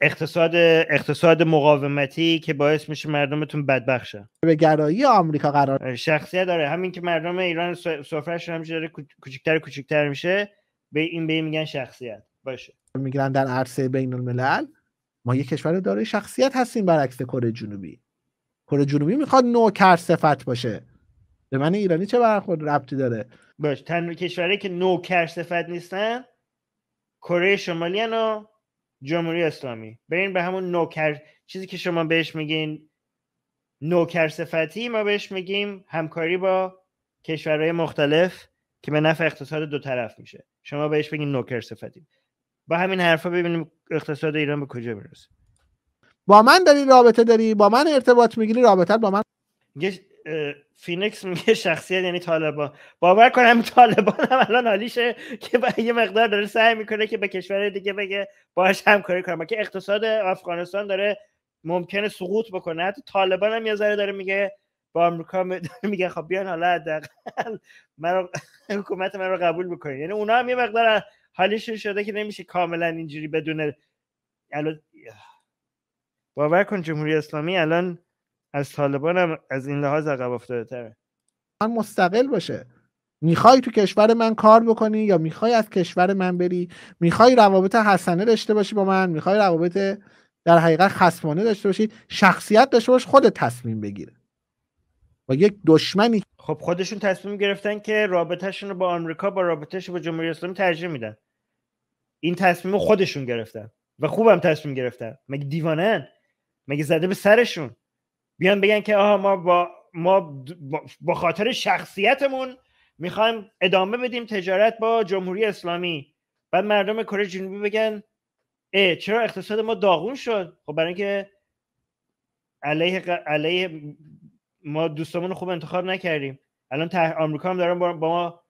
اقتصاد اقتصاد مقاومتی که باعث میشه مردمتون بدبخشن به گرایی آمریکا قرار شخصیت داره همین که مردم ایران سفرش همیشه داره کوچیکتر کوچیکتر میشه به این به میگن شخصیت باشه میگن در عرصه بین الملل ما یه کشور داره شخصیت هستیم برعکس کره جنوبی کره جنوبی میخواد نوکر صفت باشه به من ایرانی چه برخورد ربطی داره باش تن کشورهایی که نوکر صفت نیستن کره شمالی و جمهوری اسلامی برین به همون نوکر چیزی که شما بهش میگین نوکر صفتی ما بهش میگیم همکاری با کشورهای مختلف که به نفع اقتصاد دو طرف میشه شما بهش بگین نوکر صفتی با همین حرفا ببینیم اقتصاد ایران به کجا میرسه با من داری رابطه داری با من ارتباط میگیری رابطه با من فینکس میگه شخصیت یعنی طالبان باور کنم طالبان هم الان حالیشه که یه مقدار داره سعی میکنه که به کشور دیگه بگه باش همکاری کنم که اقتصاد افغانستان داره ممکنه سقوط بکنه حتی طالبان هم یه ذره داره میگه با آمریکا *laughs* میگه خب بیان حالا حداقل من *laughs* حکومت من رو قبول بکنین یعنی اونا هم یه مقدار حالیشون شده که نمیشه کاملا اینجوری بدون الان باور کن جمهوری اسلامی الان از طالبان هم از این لحاظ عقب افتاده تره من مستقل باشه میخوای تو کشور من کار بکنی یا میخوای از کشور من بری میخوای روابط حسنه داشته باشی با من میخوای روابط در حقیقت خصمانه داشته باشی شخصیت داشته باش خود تصمیم بگیره با یک دشمنی خب خودشون تصمیم گرفتن که رابطهشون رو با آمریکا با رابطهش با جمهوری اسلامی ترجیح میدن این تصمیم خودشون گرفتن و خوبم تصمیم گرفتن مگه دیوانن مگه زده به سرشون بیان بگن که آها ما با ما با خاطر شخصیتمون میخوایم ادامه بدیم تجارت با جمهوری اسلامی بعد مردم کره جنوبی بگن اه چرا اقتصاد ما داغون شد خب برای اینکه علیه, علیه ما دوستمون خوب انتخاب نکردیم الان تح... آمریکا هم دارن با ما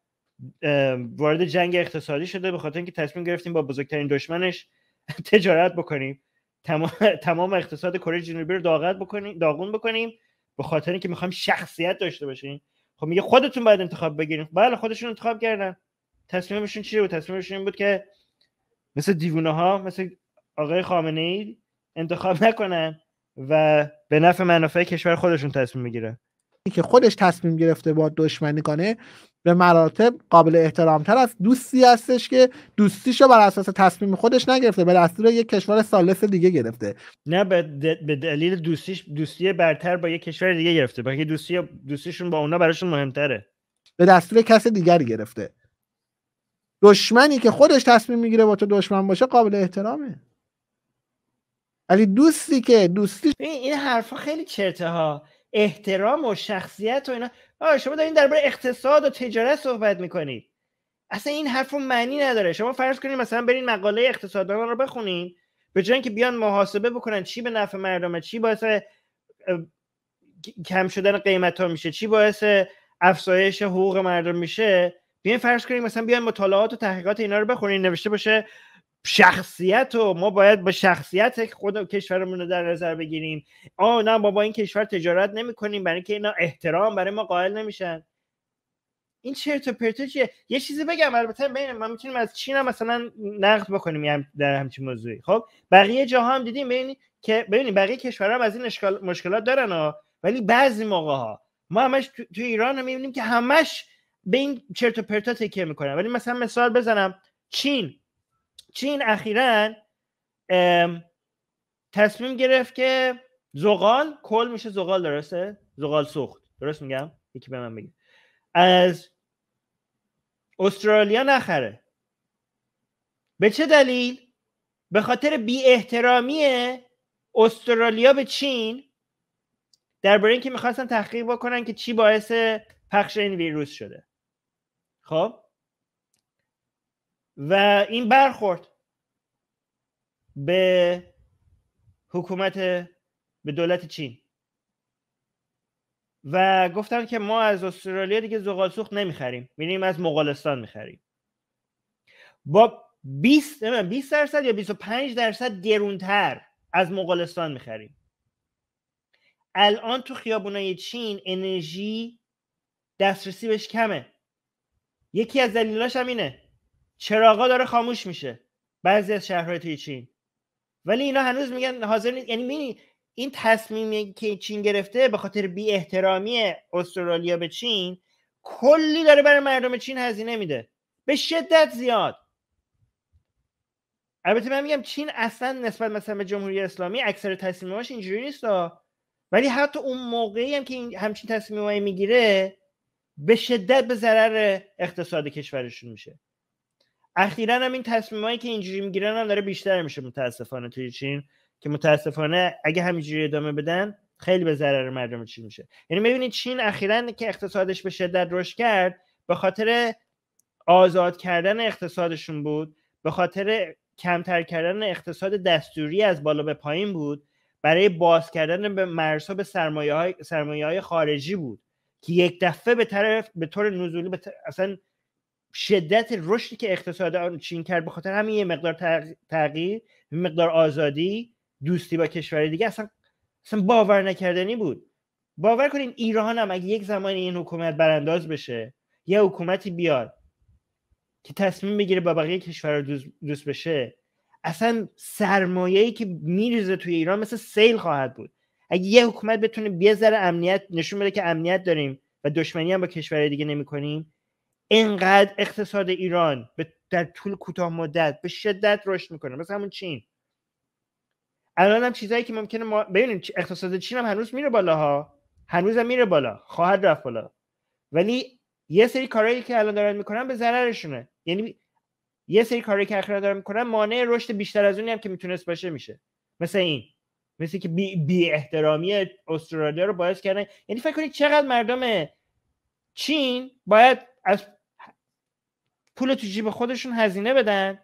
وارد جنگ اقتصادی شده به خاطر اینکه تصمیم گرفتیم با بزرگترین دشمنش *laughs* تجارت بکنیم *laughs* تمام, اقتصاد کره جنوبی رو داغت بکنیم داغون بکنیم به خاطر اینکه میخوایم شخصیت داشته باشیم خب میگه خودتون باید انتخاب بگیریم بله خودشون انتخاب کردن تصمیمشون چیه بود تصمیمشون این بود که مثل دیوونه ها مثل آقای خامنه ای انتخاب نکنن و به نفع منافع کشور خودشون تصمیم بگیرن که خودش تصمیم گرفته با دشمنی کنه به مراتب قابل تر از دوستی هستش که دوستیشو بر اساس تصمیم خودش نگرفته به دستور یک کشور سالس دیگه گرفته نه به, دلیل دوستیش دوستی برتر با یک کشور دیگه گرفته بلکه دوستی دوستیشون با اونا براشون مهمتره به دستور کس دیگری گرفته دشمنی که خودش تصمیم میگیره با تو دشمن باشه قابل احترامه ولی دوستی که دوستی این, این حرفا خیلی چرته ها احترام و شخصیت و اینا آه شما دارین درباره اقتصاد و تجارت صحبت میکنید اصلا این حرف معنی نداره شما فرض کنید مثلا برین مقاله اقتصاد رو بخونین به جای اینکه بیان محاسبه بکنن چی به نفع مردمه چی باعث کم شدن قیمت ها میشه چی باعث افزایش حقوق مردم میشه بیان فرض کنید مثلا بیان مطالعات و تحقیقات اینا رو بخونین نوشته باشه شخصیت رو ما باید با شخصیت خود کشورمون رو در نظر بگیریم آه نه ما با این کشور تجارت نمی کنیم برای اینکه اینا احترام برای ما قائل نمیشن این چرت و پرت چیه یه چیزی بگم البته ببین ما میتونیم از چین هم مثلا نقد بکنیم در همچین موضوعی خب بقیه جاها هم دیدیم ببینید که ببینید بقیه کشورها هم از این اشکال مشکلات دارن ها ولی بعضی موقع ها ما همش تو, تو ایران هم میبینیم که همش به این چرت و پرتا تکیه میکنن ولی مثلا مثال بزنم چین چین اخیرا تصمیم گرفت که زغال کل میشه زغال درسته زغال سوخت درست میگم یکی به من بگید از استرالیا نخره به چه دلیل به خاطر بی احترامی استرالیا به چین درباره اینکه میخواستن تحقیق بکنن که چی باعث پخش این ویروس شده خب و این برخورد به حکومت به دولت چین و گفتن که ما از استرالیا دیگه زغال سوخت نمیخریم میریم از مغولستان میخریم با 20 20 درصد یا 25 درصد گرونتر از مغولستان میخریم الان تو خیابونای چین انرژی دسترسی بهش کمه یکی از دلیلاش هم اینه چراغا داره خاموش میشه بعضی از شهرهای توی چین ولی اینا هنوز میگن حاضر نیست یعنی بینی این تصمیمی که چین گرفته به خاطر بی احترامی استرالیا به چین کلی داره برای مردم چین هزینه میده به شدت زیاد البته من میگم چین اصلا نسبت مثلا به جمهوری اسلامی اکثر تصمیماش اینجوری نیست ولی حتی اون موقعی هم که همچین تصمیمایی میگیره به شدت به ضرر اقتصاد کشورشون میشه اخیرا هم این هایی که اینجوری میگیرن هم داره بیشتر میشه متاسفانه توی چین که متاسفانه اگه همینجوری ادامه بدن خیلی به ضرر مردم چین میشه یعنی میبینید چین اخیرا که اقتصادش به شدت رشد کرد به خاطر آزاد کردن اقتصادشون بود به خاطر کمتر کردن اقتصاد دستوری از بالا به پایین بود برای باز کردن به مرزها به سرمایه های, خارجی بود که یک دفعه به طرف به طور نزولی به اصلا شدت رشدی که اقتصاد آن چین کرد به خاطر همین یه مقدار تغییر یه مقدار آزادی دوستی با کشور دیگه اصلا اصلا باور نکردنی بود باور کنین ایران هم اگه یک زمانی این حکومت برانداز بشه یه حکومتی بیاد که تصمیم بگیره با بقیه کشور دوست بشه اصلا سرمایه‌ای که میریزه توی ایران مثل سیل خواهد بود اگه یه حکومت بتونه یه ذره امنیت نشون بده که امنیت داریم و دشمنی هم با کشور دیگه نمیکنیم اینقدر اقتصاد ایران به در طول کوتاه مدت به شدت رشد میکنه مثل همون چین الان هم چیزهایی که ممکنه ما ببینیم اقتصاد چین هم هنوز میره بالا ها هنوز هم میره بالا خواهد رفت بالا ولی یه سری کارهایی که الان دارن میکنن به ضررشونه یعنی یه سری کارهایی که اخیرا دارن میکنن مانع رشد بیشتر از اونی هم که میتونست باشه میشه مثل این مثل که بی, احترامی استرالیا رو باعث کردن یعنی فکر کنید چقدر مردم چین باید از پول تو جیب خودشون هزینه بدن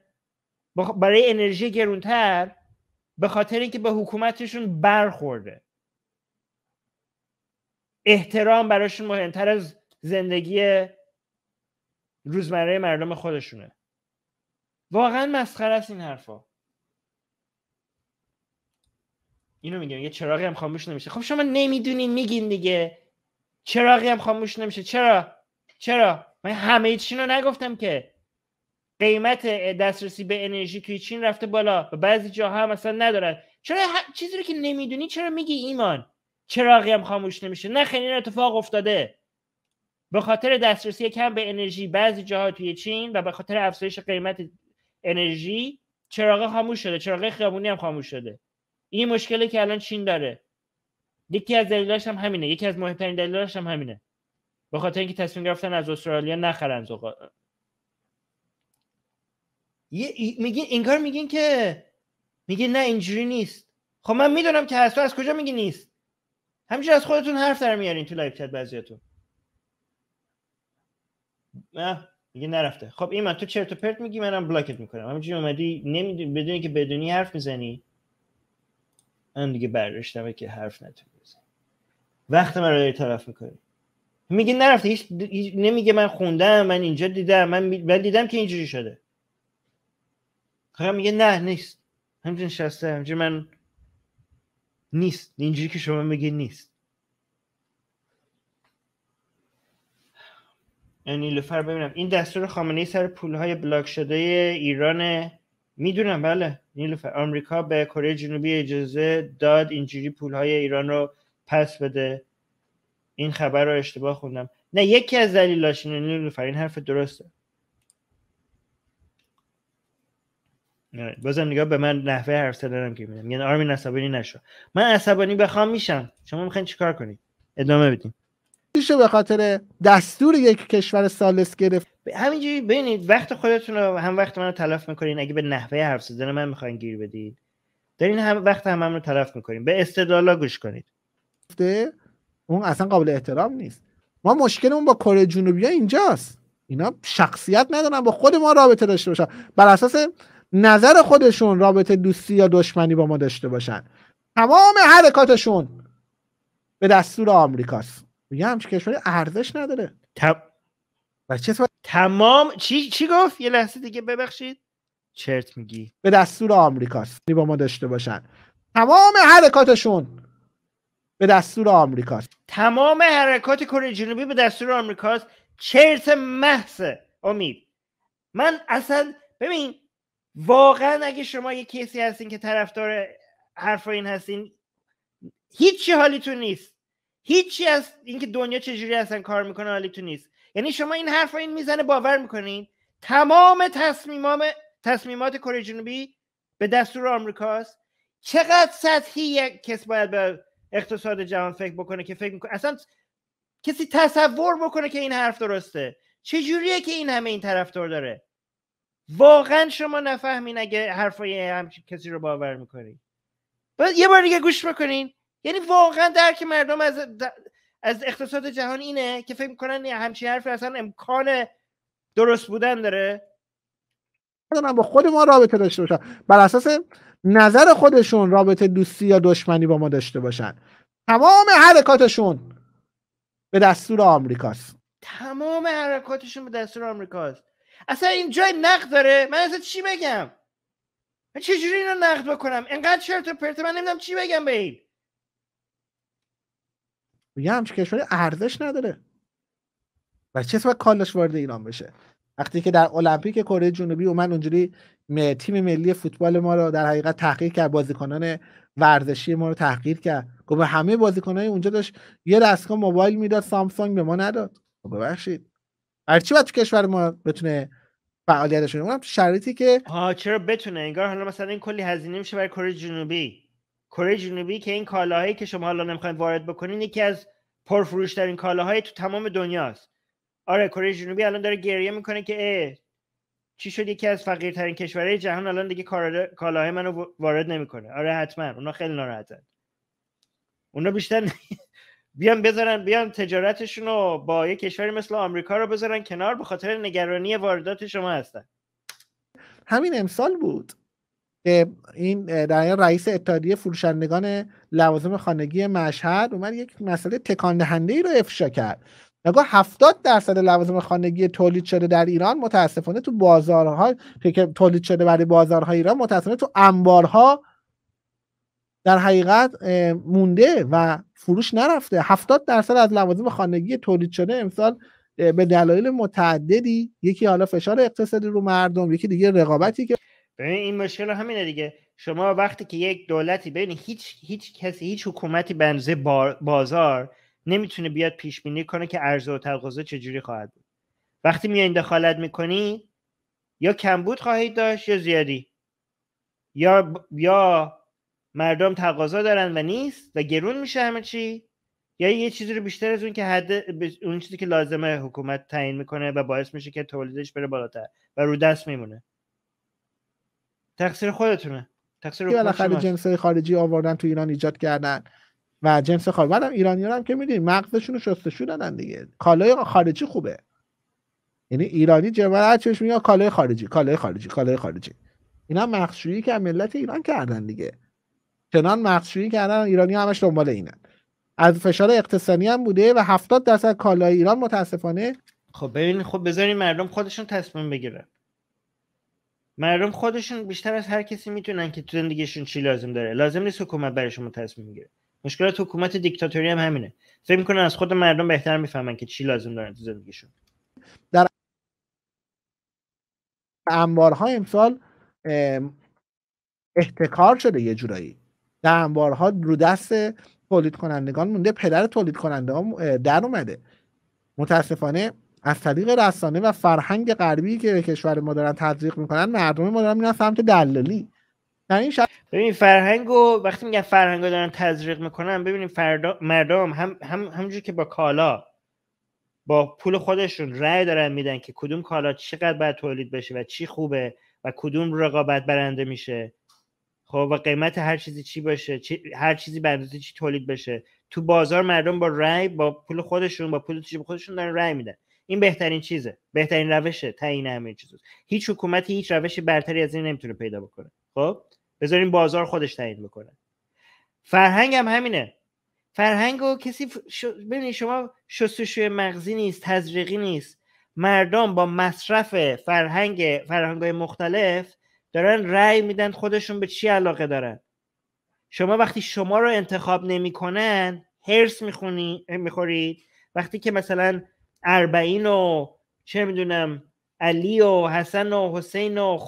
برای انرژی گرونتر به خاطر اینکه به حکومتشون برخورده احترام براشون مهمتر از زندگی روزمره مردم خودشونه واقعا مسخره است این حرفا اینو میگم یه چراغی هم خاموش نمیشه خب شما نمیدونین میگین دیگه چراغی هم خاموش نمیشه چرا چرا من همه چین رو نگفتم که قیمت دسترسی به انرژی توی چین رفته بالا و بعضی جاها اصلا ندارن چرا ه... چیزی رو که نمیدونی چرا میگی ایمان چراغی هم خاموش نمیشه نه خیلی اتفاق افتاده به خاطر دسترسی کم به انرژی بعضی جاها توی چین و به خاطر افزایش قیمت انرژی چراغ خاموش شده چراغ خیابونی هم خاموش شده این مشکلی که الان چین داره یکی از دلایلش هم همینه یکی از مهمترین دلایلش هم همینه بخاطر خاطر اینکه تصمیم گرفتن از استرالیا نخرن زقا یه میگین انگار میگین که میگین نه اینجوری نیست خب من میدونم که هست از کجا میگی نیست همینجور از خودتون حرف در میارین تو لایو چت بعضیاتون نه میگه نرفته خب این من تو چرت و پرت میگی منم بلاکت میکنم همینجوری اومدی نمیدونی بدونی که بدونی حرف میزنی من دیگه برداشتم که حرف نتونی بزنی وقت من رو داری طرف میکنی میگه نرفته هیچ نمیگه من خوندم من اینجا دیدم من, می... دیدم که اینجوری شده فقط میگه نه نیست همچنین شسته همچنین من نیست اینجوری که شما میگه نیست نیلوفر یعنی ببینم این دستور خامنه ای سر پولهای بلاک شده ایران میدونم بله نیلوفر آمریکا به کره جنوبی اجازه داد اینجوری پولهای ایران رو پس بده این خبر رو اشتباه خوندم نه یکی از دلیلاش اینو این حرف درسته آره، بازم نگاه به من نحوه حرف زدنم که میدم یعنی آرمین عصبانی نشو من عصبانی بخوام میشم شما میخواین چیکار کنید ادامه بدین میشه به خاطر دستور یک کشور سالس گرفت همینجوری ببینید وقت خودتون رو هم وقت من تلف میکنین اگه به نحوه حرف زدن من میخواین گیر بدید دارین هم وقت هم, هم رو تلف میکنین به استدلالا گوش کنید اون اصلا قابل احترام نیست ما مشکلمون با کره جنوبی ها اینجاست اینا شخصیت ندارن با خود ما رابطه داشته باشن بر اساس نظر خودشون رابطه دوستی یا دشمنی با ما داشته باشن تمام حرکاتشون به دستور آمریکاست یه همچین کشوری ارزش نداره تب... سو... تمام چی چی گفت یه لحظه دیگه ببخشید چرت میگی به دستور آمریکاست با ما داشته باشن تمام حرکاتشون به دستور آمریکاست تمام حرکات کره جنوبی به دستور آمریکاست چرت محض امید من اصلا ببین واقعا اگه شما یه کسی هستین که طرفدار حرف این هستین هیچی حالیتون نیست هیچی از اینکه دنیا چجوری اصلا کار میکنه حالیتون نیست یعنی شما این حرف این میزنه باور میکنین تمام تصمیمام تصمیمات کره جنوبی به دستور آمریکاست چقدر سطحی یک کس باید به اقتصاد جهان فکر بکنه که فکر میکنه اصلا کسی تصور بکنه که این حرف درسته چجوریه که این همه این طرفدار داره واقعا شما نفهمین اگه حرفای هم کسی رو باور میکنین یه بار دیگه گوش بکنین یعنی واقعا درک مردم از, از اقتصاد جهان اینه که فکر میکنن همچین حرف اصلا امکان درست بودن داره با خود ما رابطه داشته باشن بر اساس نظر خودشون رابطه دوستی یا دشمنی با ما داشته باشن تمام حرکاتشون به دستور آمریکاست تمام حرکاتشون به دستور آمریکاست اصلا این جای نقد داره من اصلا چی بگم من چجوری اینو نقد بکنم انقدر شرط و پرت من نمیدونم چی بگم به این یه چه کشوری ارزش نداره و چه سبب کالش وارد ایران بشه وقتی که در المپیک کره جنوبی و من اونجوری تیم ملی فوتبال ما رو در حقیقت تحقیر کرد بازیکنان ورزشی ما رو تحقیر کرد گفت خب، همه بازیکنای اونجا داشت یه دستگاه موبایل میداد سامسونگ به ما نداد خب، ببخشید هرچی باید تو کشور ما بتونه فعالیتش کنه اونم که ها چرا بتونه انگار حالا مثلا این کلی هزینه میشه برای کره جنوبی کره جنوبی که این کالاهایی که شما حالا نمیخواید وارد بکنین یکی از ترین کالاهای تو تمام دنیاست آره کره جنوبی الان داره گریه میکنه که چی شد یکی از فقیرترین کشورهای جهان الان دیگه کالاهای منو وارد نمیکنه آره حتما اونا خیلی ناراحتن اونا بیشتر *laughs* بیان بذارن بیان تجارتشون رو با یه کشوری مثل آمریکا رو بذارن کنار به خاطر نگرانی واردات شما هستن همین امسال بود این در رئیس اتحادیه فروشندگان لوازم خانگی مشهد اومد یک مسئله تکان دهنده ای رو افشا کرد نگاه 70 درصد لوازم خانگی تولید شده در ایران متاسفانه تو بازارها که تولید شده برای بازارهای ایران متاسفانه تو انبارها در حقیقت مونده و فروش نرفته 70 درصد از لوازم خانگی تولید شده امسال به دلایل متعددی یکی حالا فشار اقتصادی رو مردم یکی دیگه رقابتی که ببین این مشکل همینه دیگه شما وقتی که یک دولتی ببین هیچ هیچ کسی هیچ حکومتی به بازار نمیتونه بیاد پیش بینی کنه که عرضه و تقاضا چجوری خواهد بود وقتی میایین دخالت میکنی یا کمبود خواهید داشت یا زیادی یا یا مردم تقاضا دارن و نیست و گرون میشه همه چی یا یه چیزی رو بیشتر از اون که حد اون چیزی که لازمه حکومت تعیین میکنه و باعث میشه که تولیدش بره بالاتر و رو دست میمونه تقصیر خودتونه تقصیر بالاخره خارجی آوردن تو ایران ایجاد کردن و جنس خارجی بعدم ایرانیان هم که میدونی مغزشون رو شستشو دادن دیگه کالای خارجی خوبه یعنی ایرانی جمعه هر چش میگه کالای خارجی کالای خارجی کالای خارجی اینا مغزشویی که ملت ایران کردن دیگه چنان مغزشویی کردن ایرانی همش دنبال اینن از فشار اقتصادی هم بوده و 70 درصد کالای ایران متاسفانه خب ببین خب بذارین مردم خودشون تصمیم بگیرن مردم خودشون بیشتر از هر کسی میتونن که تو زندگیشون چی لازم داره لازم نیست حکومت برای شما تصمیم بگیره مشکلات حکومت دیکتاتوری هم همینه فکر میکنن از خود مردم بهتر میفهمن که چی لازم دارن تو زندگیشون در انبارها امسال احتکار شده یه جورایی در انبارها رو دست تولید کنندگان مونده پدر تولید کننده ها در اومده متاسفانه از طریق رسانه و فرهنگ غربی که به کشور ما دارن تزریق میکنن مردم ما دارن میرن سمت دلالی در این ببین فرهنگ و وقتی میگن فرهنگ رو دارن تزریق میکنن ببینیم فردا... مردم هم, هم همجور که با کالا با پول خودشون رأی دارن میدن که کدوم کالا چقدر باید تولید بشه و چی خوبه و کدوم رقابت برنده میشه خب و قیمت هر چیزی چی باشه چی... هر چیزی برنده چی تولید بشه تو بازار مردم با رأی با پول خودشون با پول تو خودشون دارن رأی میدن این بهترین چیزه بهترین روشه تعیین همه چیز هیچ حکومتی هیچ روشی برتری از این نمیتونه پیدا بکنه خب بذاریم بازار خودش تعیین میکنه فرهنگ هم همینه فرهنگ و کسی ببینید شما شستشوی مغزی نیست تزریقی نیست مردم با مصرف فرهنگ فرهنگ مختلف دارن رأی میدن خودشون به چی علاقه دارن شما وقتی شما رو انتخاب نمیکنن هرس میخونی میخورید وقتی که مثلا اربعین و چه میدونم علی و حسن و حسین و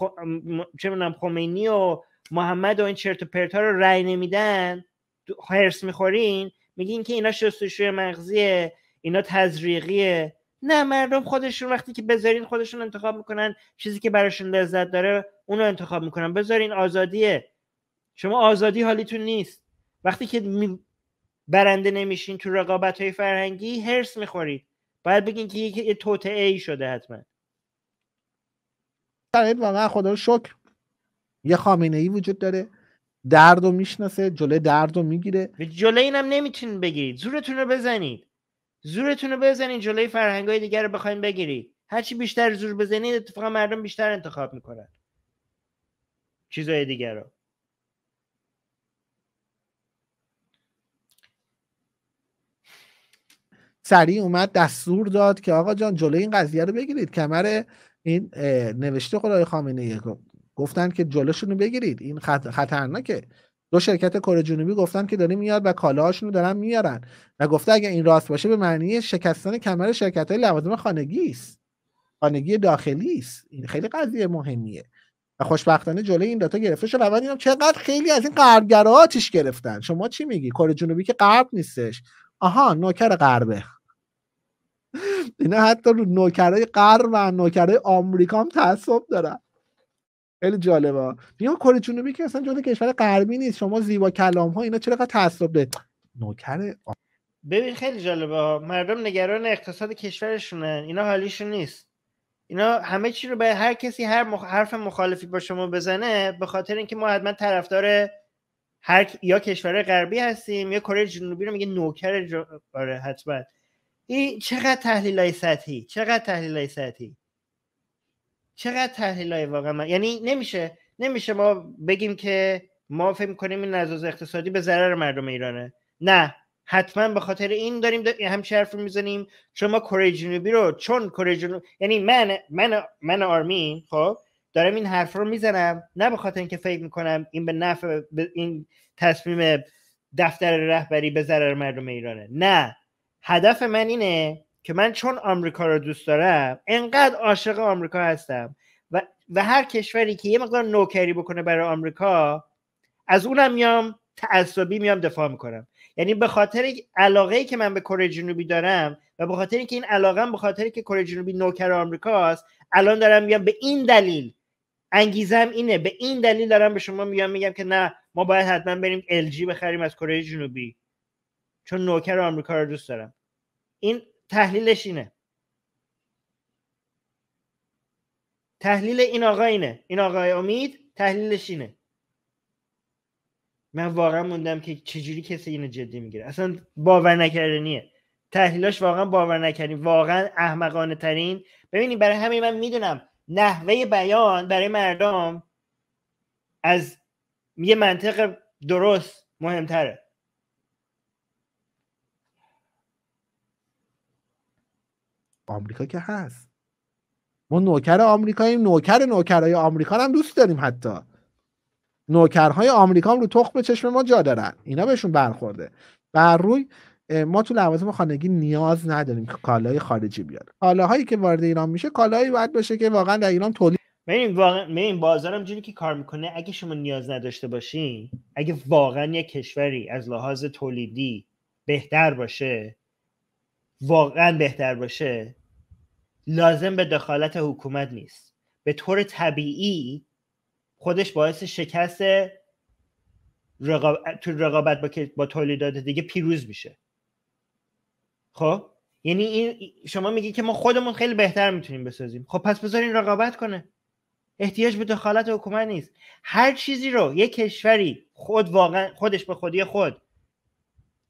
چه خمینی و محمد و این چرت و پرت رو رأی نمیدن هرس میخورین میگین که اینا شستشوی مغزیه اینا تزریقیه نه مردم خودشون وقتی که بذارین خودشون انتخاب میکنن چیزی که براشون لذت داره اونو انتخاب میکنن بذارین آزادیه شما آزادی حالیتون نیست وقتی که برنده نمیشین تو رقابت های فرهنگی هرس میخورید باید بگین که یه توتعه ای شده حتما شرایط واقعا خدا رو شکر یه خامنه ای وجود داره درد رو میشناسه جله درد رو میگیره جله اینم نمیتونید بگیرید زورتون رو بزنید زورتون رو بزنید جله فرهنگ های دیگر رو بخواین بگیرید هرچی بیشتر زور بزنید اتفاقا مردم بیشتر انتخاب میکنن چیزای دیگر رو سریع اومد دستور داد که آقا جان جلوی این قضیه رو بگیرید کمر این نوشته خدای خامنه ای گفتن که جلوشون بگیرید این خطرناکه دو شرکت کره جنوبی گفتن که داره میاد و کالاهاشون رو دارن میارن و گفته اگر این راست باشه به معنی شکستن کمر شرکت های لوازم خانگی است خانگی داخلی است این خیلی قضیه مهمیه و خوشبختانه جلوی این داتا گرفته شد اول اینم چقدر خیلی از این غربگرا گرفتن شما چی میگی کره جنوبی که قرب نیستش آها نوکر غربه اینا حتی رو نوکرای غرب و نوکرای آمریکا هم تعصب دارن خیلی جالبه میگم کره جنوبی که اصلا جدا کشور غربی نیست شما زیبا کلام ها اینا چرا تعصب ده نوکر ببین خیلی جالبه مردم نگران اقتصاد کشورشونن اینا حالیشون نیست اینا همه چی رو به هر کسی هر حرف مخالفی با شما بزنه به خاطر اینکه ما حتما طرفدار هر یا کشور غربی هستیم یا کره جنوبی رو میگه نوکر ج... آره، این چقدر تحلیل های سطحی چقدر تحلیل های سطحی چقدر تحلیل های واقعا یعنی نمیشه نمیشه ما بگیم که ما فکر کنیم این نزاز اقتصادی به ضرر مردم ایرانه نه حتما به خاطر این داریم هم حرف میزنیم چون ما کره جنوبی رو چون کره یعنی من من من آرمین خب دارم این حرف رو میزنم نه به خاطر اینکه فکر میکنم این به نفع این تصمیم دفتر رهبری به ضرر مردم ایرانه نه هدف من اینه که من چون آمریکا رو دوست دارم انقدر عاشق آمریکا هستم و, و هر کشوری که یه مقدار نوکری بکنه برای آمریکا از اونم میام تعصبی میام دفاع میکنم یعنی به خاطر علاقه ای که من به کره جنوبی دارم و به خاطر اینکه این علاقه به خاطر که کره جنوبی نوکر آمریکاست الان دارم میام به این دلیل انگیزم اینه به این دلیل دارم به شما میگم میگم که نه ما باید حتما بریم LG بخریم از کره جنوبی چون نوکر آمریکا رو دوست دارم این تحلیلش اینه تحلیل این آقا اینه این آقای امید تحلیلش اینه من واقعا موندم که چجوری کسی اینو جدی میگیره اصلا باور نکردنیه تحلیلاش واقعا باور نکردیم واقعا احمقانه ترین ببینید برای همین من میدونم نحوه بیان برای مردم از یه منطق درست مهمتره آمریکا که هست ما نوکر آمریکاییم نوکر نوکرهای آمریکا هم دوست داریم حتی نوکرهای آمریکا هم رو تخم چشم ما جا دارن اینا بهشون برخورده بر روی ما تو لوازم خانگی نیاز نداریم که کالای خارجی بیاد کالاهایی که وارد ایران میشه کالایی باید باشه که واقعا در ایران تولید ببین واقعا ببین بازارم جوری که کار میکنه اگه شما نیاز نداشته باشین اگه واقعا یک کشوری از لحاظ تولیدی بهتر باشه واقعا بهتر باشه لازم به دخالت حکومت نیست به طور طبیعی خودش باعث شکست رقابت, تو رقابت با, با تولیدات دیگه پیروز میشه خب یعنی این شما میگی که ما خودمون خیلی بهتر میتونیم بسازیم خب پس بذارین رقابت کنه احتیاج به دخالت حکومت نیست هر چیزی رو یک کشوری خود واقعا خودش به خودی خود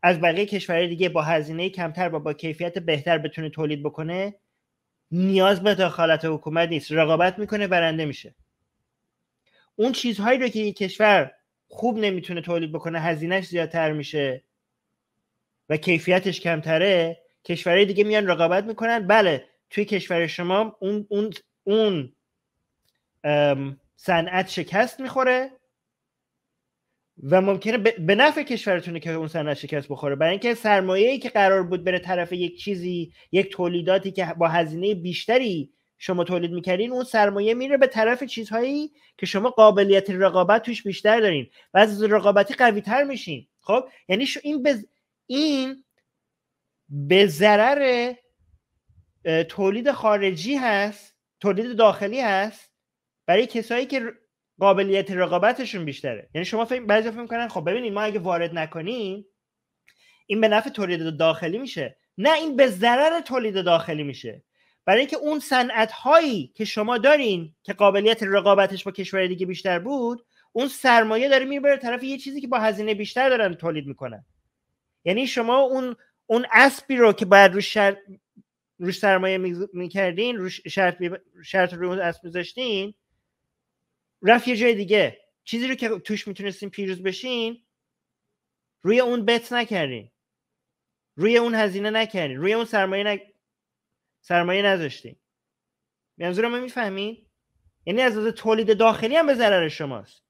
از بقیه کشورهای دیگه با هزینه کمتر و با, با کیفیت بهتر بتونه تولید بکنه نیاز به دخالت حکومت نیست رقابت میکنه برنده میشه اون چیزهایی رو که این کشور خوب نمیتونه تولید بکنه هزینهش زیادتر میشه و کیفیتش کمتره کشورهای دیگه میان رقابت میکنن بله توی کشور شما اون اون اون صنعت شکست میخوره و ممکنه به نفع کشورتونه که اون صنعت شکست بخوره برای اینکه سرمایه‌ای که قرار بود بره طرف یک چیزی یک تولیداتی که با هزینه بیشتری شما تولید میکردین اون سرمایه میره به طرف چیزهایی که شما قابلیت رقابت توش بیشتر دارین و از رقابتی قوی تر میشین خب یعنی شو این به این به ضرر تولید خارجی هست تولید داخلی هست برای کسایی که قابلیت رقابتشون بیشتره یعنی شما فهم بعضی فکر میکنن خب ببینید ما اگه وارد نکنیم این به نفع تولید داخلی میشه نه این به ضرر تولید داخلی میشه برای اینکه اون صنعت هایی که شما دارین که قابلیت رقابتش با کشور دیگه بیشتر بود اون سرمایه داره میبره طرف یه چیزی که با هزینه بیشتر دارن تولید میکنن یعنی شما اون اون اسبی رو که باید روش روش سرمایه میکردین روش شرط, بی... شرط اسب میذاشتین رفت یه جای دیگه چیزی رو که توش میتونستین پیروز بشین روی اون بت نکردین روی اون هزینه نکردین روی اون سرمایه ن... سرمایه نذاشتین منظورم رو میفهمین یعنی از تولید داخلی هم به ضرر شماست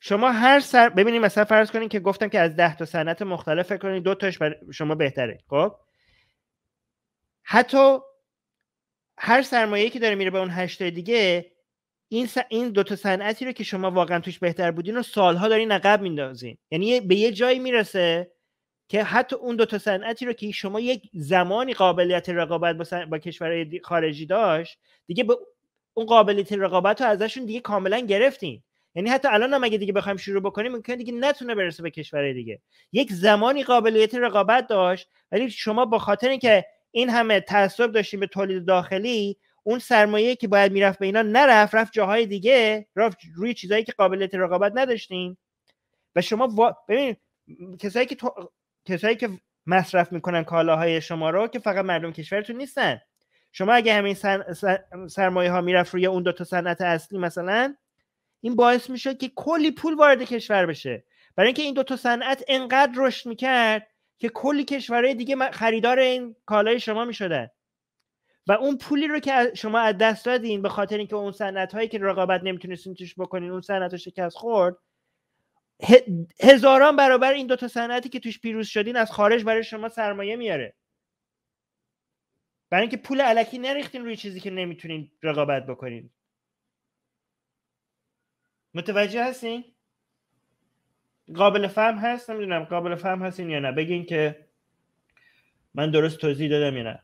شما هر سر ببینید مثلا فرض کنین که گفتم که از ده تا صنعت مختلف فکر کنین دو تاش بر شما بهتره خب حتی هر سرمایه‌ای که داره میره به اون هشت دیگه این س... این دو تا صنعتی رو که شما واقعا توش بهتر بودین رو سالها دارین عقب میندازین یعنی به یه جایی میرسه که حتی اون دو تا صنعتی رو که شما یک زمانی قابلیت رقابت با, با کشورهای خارجی داشت دیگه به اون قابلیت رقابت رو ازشون دیگه کاملا گرفتین یعنی حتی الان هم اگه دیگه بخوایم شروع بکنیم ممکن دیگه نتونه برسه به کشورهای دیگه یک زمانی قابلیت رقابت داشت ولی شما با خاطر اینکه این همه تعصب داشتیم به تولید داخلی اون سرمایه که باید میرفت به اینا نرفت رفت جاهای دیگه رفت روی چیزایی که قابلیت رقابت نداشتین و شما وا... ببین کسایی که کسایی که مصرف میکنن کالاهای شما رو که فقط مردم کشورتون نیستن شما اگه همین سن... سرمایه ها میرفت روی اون دو تا صنعت اصلی مثلا این باعث میشه که کلی پول وارد کشور بشه برای اینکه این دو تا صنعت انقدر رشد میکرد که کلی کشورهای دیگه خریدار این کالای شما میشدن و اون پولی رو که شما از دست دادین به خاطر اینکه اون صنعت هایی که رقابت نمیتونستین توش بکنین اون صنعت رو شکست خورد هزاران برابر این دوتا صنعتی که توش پیروز شدین از خارج برای شما سرمایه میاره برای اینکه پول علکی نریختین روی چیزی که نمیتونین رقابت بکنین متوجه هستین قابل فهم هست نمیدونم قابل فهم هستین یا نه بگین که من درست توضیح دادم یا نه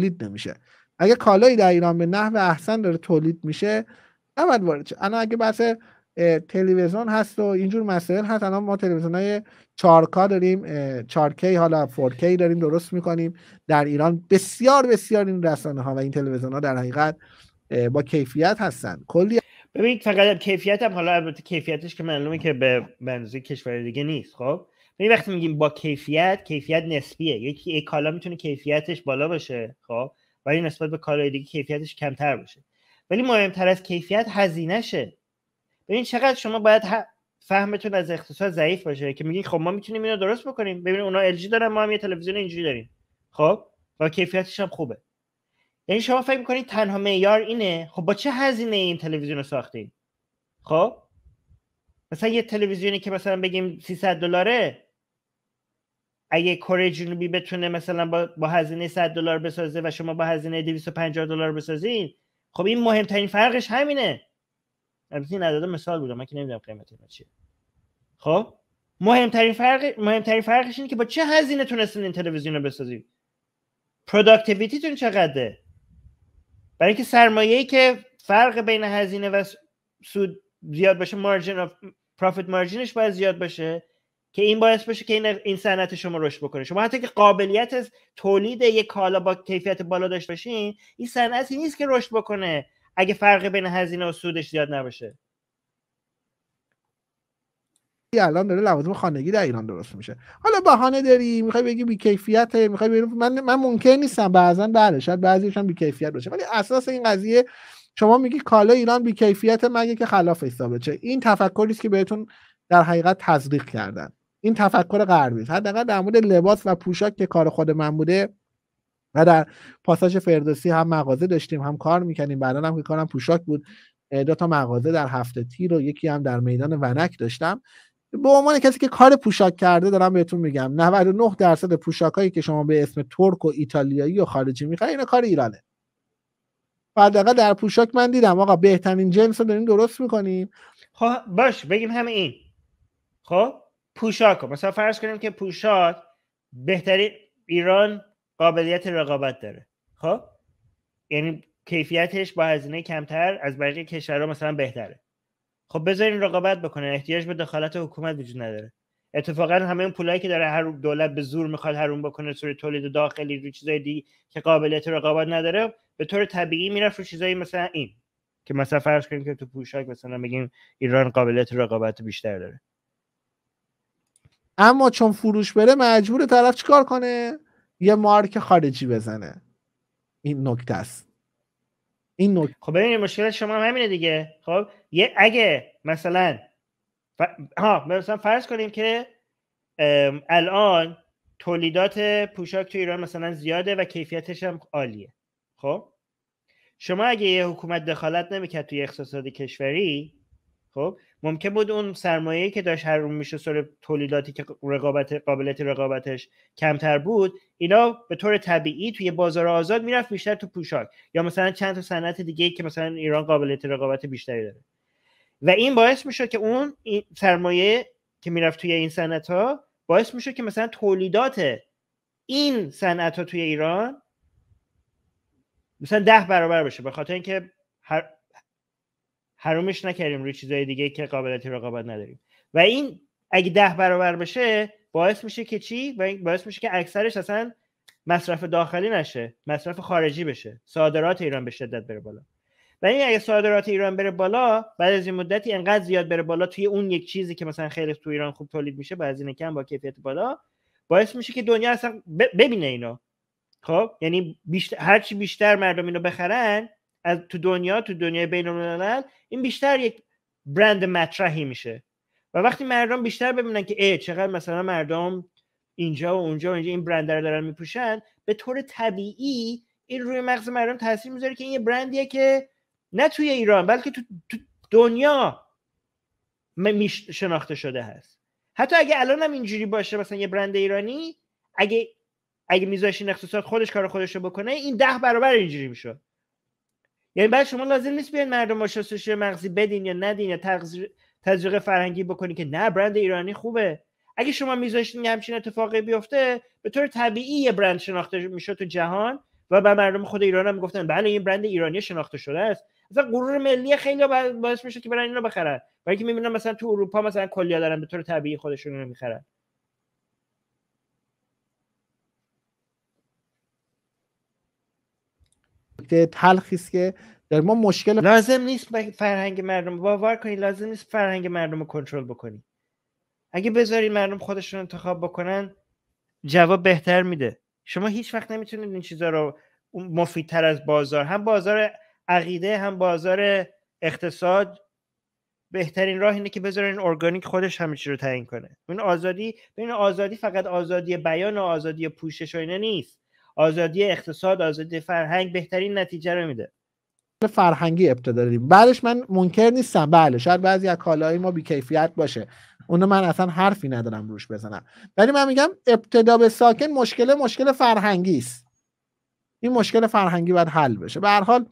تقلید نمیشه اگه کالایی در ایران به نحو احسن داره تولید میشه نباید وارد شه الان اگه بحث تلویزیون هست و اینجور مسائل هست الان ما تلویزیون های 4 داریم 4 حالا 4 داریم درست میکنیم در ایران بسیار بسیار این رسانه ها و این تلویزیون ها در حقیقت با کیفیت هستن کلی ببینید فقط کیفیت هم حالا البته کیفیتش که معلومه که به بنزی کشور دیگه نیست خب یعنی وقتی میگیم با کیفیت کیفیت نسبیه یکی یک کالا میتونه کیفیتش بالا باشه خب ولی نسبت به کالای دیگه کیفیتش کمتر باشه ولی مهمتر از کیفیت هزینهشه ببین چقدر شما باید ه... فهمتون از اقتصاد ضعیف باشه که میگین خب ما میتونیم اینو درست بکنیم ببین اونا ال دارن ما هم یه تلویزیون اینجوری داریم خب و کیفیتش هم خوبه یعنی شما فکر میکنید تنها معیار اینه خب با چه هزینه این تلویزیون رو ساختین خب مثلا یه تلویزیونی که مثلا بگیم 300 دلاره اگه کره جنوبی بتونه مثلا با, با هزینه 100 دلار بسازه و شما با هزینه 250 دلار بسازین خب این مهمترین فرقش همینه البته این عدد مثال بودم من که نمیدونم قیمت اینا چیه خب مهمترین فرق مهمترین فرقش اینه که با چه هزینه تونستین این تلویزیون رو بسازید پروداکتیویتیتون چقدره برای اینکه سرمایه که فرق بین هزینه و سود زیاد باشه مارجن اف پروفیت مارجینش باید زیاد باشه که این باعث بشه که این صنعت شما رشد بکنه شما حتی که قابلیت از تولید یک کالا با کیفیت بالا داشته باشین این صنعتی نیست که رشد بکنه اگه فرق بین هزینه و سودش زیاد نباشه الان داره لوازم خانگی در ایران درست میشه حالا بهانه داری میخوای بگی بی کیفیت میخوای بگی من من ممکن نیستم بعضا بله شاید بعضیش هم بی کیفیت باشه ولی اساس این قضیه شما میگی کالا ایران بی کیفیت مگه که خلاف حساب این تفکر است که بهتون در حقیقت تزریق کردن این تفکر غربی است حداقل در مورد لباس و پوشاک که کار خود من بوده و در پاساژ فردوسی هم مغازه داشتیم هم کار میکنیم بعدا هم که کارم پوشاک بود دو تا مغازه در هفته تیر و یکی هم در میدان ونک داشتم به عنوان کسی که کار پوشاک کرده دارم بهتون میگم 99 درصد پوشاکایی که شما به اسم ترک و ایتالیایی و خارجی میخرید اینا کار ایرانه حداقل در پوشاک من دیدم آقا بهترین جنس داریم درست میکنیم خب باش بگیم همه این خب پوشاک مثلا فرض کنیم که پوشاک بهترین ایران قابلیت رقابت داره خب یعنی کیفیتش با هزینه کمتر از بقیه کشورها مثلا بهتره خب بذارین رقابت بکنه احتیاج به دخالت حکومت وجود نداره اتفاقا همه اون پولایی که داره هر دولت به زور میخواد هرون بکنه صورت تولید داخلی رو چیزای دی که قابلیت رقابت نداره به طور طبیعی میرفت رو چیزایی مثلا این که مثلا فرض کنیم که تو پوشاک مثلا بگیم ایران قابلیت رقابت بیشتر داره اما چون فروش بره مجبور طرف چیکار کنه یه مارک خارجی بزنه این نکته است این نکته خب ببینید مشکل شما همینه دیگه خب یه اگه مثلا ها مثلا فرض کنیم که الان تولیدات پوشاک تو ایران مثلا زیاده و کیفیتش هم عالیه خب شما اگه یه حکومت دخالت نمیکرد توی اقتصاد کشوری خب ممکن بود اون سرمایه‌ای که داشت اون میشه سر تولیداتی که رقابت قابلیت رقابتش کمتر بود اینا به طور طبیعی توی بازار آزاد میرفت بیشتر تو پوشاک یا مثلا چند تا صنعت دیگه که مثلا ایران قابلیت رقابت بیشتری داره و این باعث میشه که اون سرمایه که میرفت توی این صنعت ها باعث میشه که مثلا تولیدات این صنعت ها توی ایران مثلا ده برابر بشه به خاطر اینکه هر حرومش نکردیم روی چیزهای دیگه که قابلیت رقابت نداریم و این اگه ده برابر بشه باعث میشه که چی باعث میشه که اکثرش اصلا مصرف داخلی نشه مصرف خارجی بشه صادرات ایران به شدت بره بالا و این اگه صادرات ایران بره بالا بعد از این مدتی انقدر زیاد بره بالا توی اون یک چیزی که مثلا خیلی تو ایران خوب تولید میشه بعد از کم با کیفیت بالا باعث میشه که دنیا اصلا ببینه اینو خب یعنی بیشتر چی بیشتر مردم اینو بخرن از تو دنیا تو دنیای بین این بیشتر یک برند مطرحی میشه و وقتی مردم بیشتر ببینن که ای چقدر مثلا مردم اینجا و اونجا و اینجا این برند رو دارن میپوشن به طور طبیعی این روی مغز مردم تاثیر میذاره که این یه برندیه که نه توی ایران بلکه تو, دنیا شناخته شده هست حتی اگه الان هم اینجوری باشه مثلا یه برند ایرانی اگه اگه میذاشین اقتصاد خودش کار خودش رو بکنه این ده برابر اینجوری میشه. یعنی بعد شما لازم نیست بیاین مردم آشناسازی مغزی بدین یا ندین یا تزریق فرهنگی بکنین که نه برند ایرانی خوبه اگه شما میذاشتین همچین اتفاقی بیفته به طور طبیعی یه برند شناخته میشد تو جهان و به مردم خود ایران هم میگفتن بله این برند ایرانی شناخته شده است مثلا غرور ملی خیلی باعث میشه که برن اینو بخرن برای اینکه میبینن مثلا تو اروپا مثلا کلیا دارن به طور طبیعی خودشون رو میخرن نکته تلخی است که در ما مشکل لازم نیست فرهنگ مردم باور کنی لازم نیست فرهنگ مردم رو کنترل بکنی اگه بذاری مردم خودشون انتخاب بکنن جواب بهتر میده شما هیچ وقت نمیتونید این چیزا رو مفیدتر از بازار هم بازار عقیده هم بازار اقتصاد بهترین راه اینه که این ارگانیک خودش همه چی رو تعیین کنه این آزادی این آزادی فقط آزادی بیان و آزادی پوشش و نیست آزادی اقتصاد آزادی فرهنگ بهترین نتیجه رو میده فرهنگی ابتدا داریم بعدش من منکر نیستم بله شاید بعضی از کالاهای ما بیکیفیت باشه اونو من اصلا حرفی ندارم روش بزنم ولی من میگم ابتدا به ساکن مشکل مشکل فرهنگی است این مشکل فرهنگی باید حل بشه به هر حال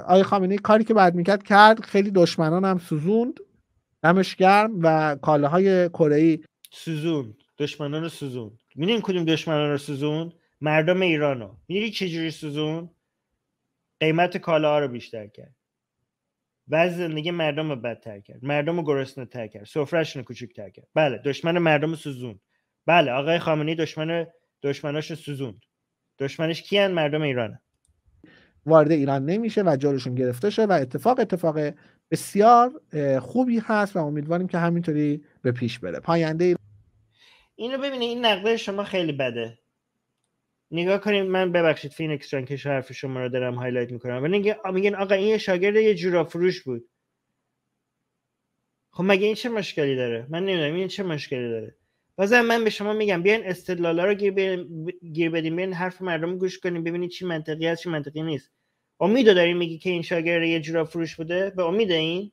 آقای خامنه‌ای کاری که بعد میکرد کرد خیلی دشمنان هم سوزوند دمش گرم و کالاهای کره ای سوزوند دشمنان سوزوند کدوم دشمنان رو سوزوند مردم ایرانو میری چجوری سوزون قیمت کالاها رو بیشتر کرد و زندگی مردم رو بدتر کرد مردم رو گرسنه تر کرد سفرهشون رو تر کرد بله دشمن مردم سوزون بله آقای خامنی دشمن دشمناش سوزوند دشمنش کیان مردم ایرانه وارد ایران نمیشه و جارشون گرفته شه و اتفاق اتفاق بسیار خوبی هست و امیدواریم که همینطوری به پیش بره پاینده ای... اینو ببینه این نقده شما خیلی بده نگاه کنیم من ببخشید فینکس جان که حرف شما رو دارم هایلایت میکنم و میگن آقا این شاگرد یه جورا فروش بود خب مگه این چه مشکلی داره من نمیدونم این چه مشکلی داره بازم من به شما میگم بیاین استدلالا رو گیر, ب... گیر بدیم بیاین حرف مردم گوش کنیم ببینید چی منطقی هست چی منطقی نیست امیدو داری میگی که این شاگرد یه جورا فروش بوده به امید این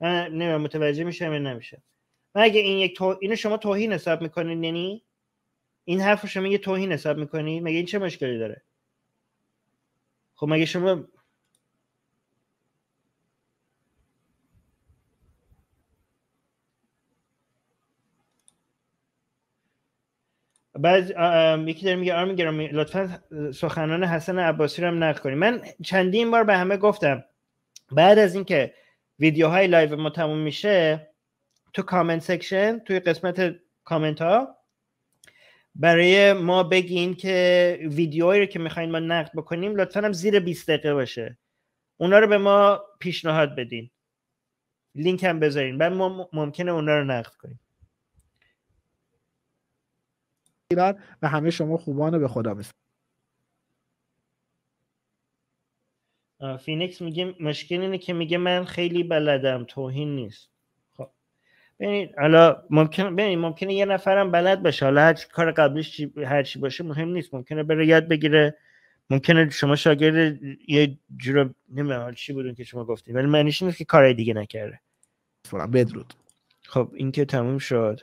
من نمیدونم متوجه میشم یا نمیشم مگه این یک تو... اینو شما توهین حساب میکنین یعنی این حرف رو شما یه توهین حساب میکنی مگه این چه مشکلی داره خب مگه شما بعد یکی داره میگه آرمی گرامی لطفا سخنان حسن عباسی رو هم نقل کنیم من چندین بار به همه گفتم بعد از اینکه ویدیوهای لایو ما تموم میشه تو کامنت سکشن توی قسمت کامنت ها برای ما بگین که ویدیوهایی رو که میخواین ما نقد بکنیم لطفا هم زیر 20 دقیقه باشه اونا رو به ما پیشنهاد بدین لینک هم بذارین بعد ما ممکنه اونا رو نقد کنیم و همه شما خوبان به خدا میسپارم فینکس میگه مشکل اینه که میگه من خیلی بلدم توهین نیست ببینید حالا ممکن ببینید ممکنه یه نفرم بلد باشه حالا هر کار قبلیش هر چی باشه مهم نیست ممکنه بره یاد بگیره ممکنه شما شاگرد یه جور نمیدونم چی بودون که شما گفتید ولی معنیش نیست که کارهای دیگه نکرده بدرود خب این که تموم شد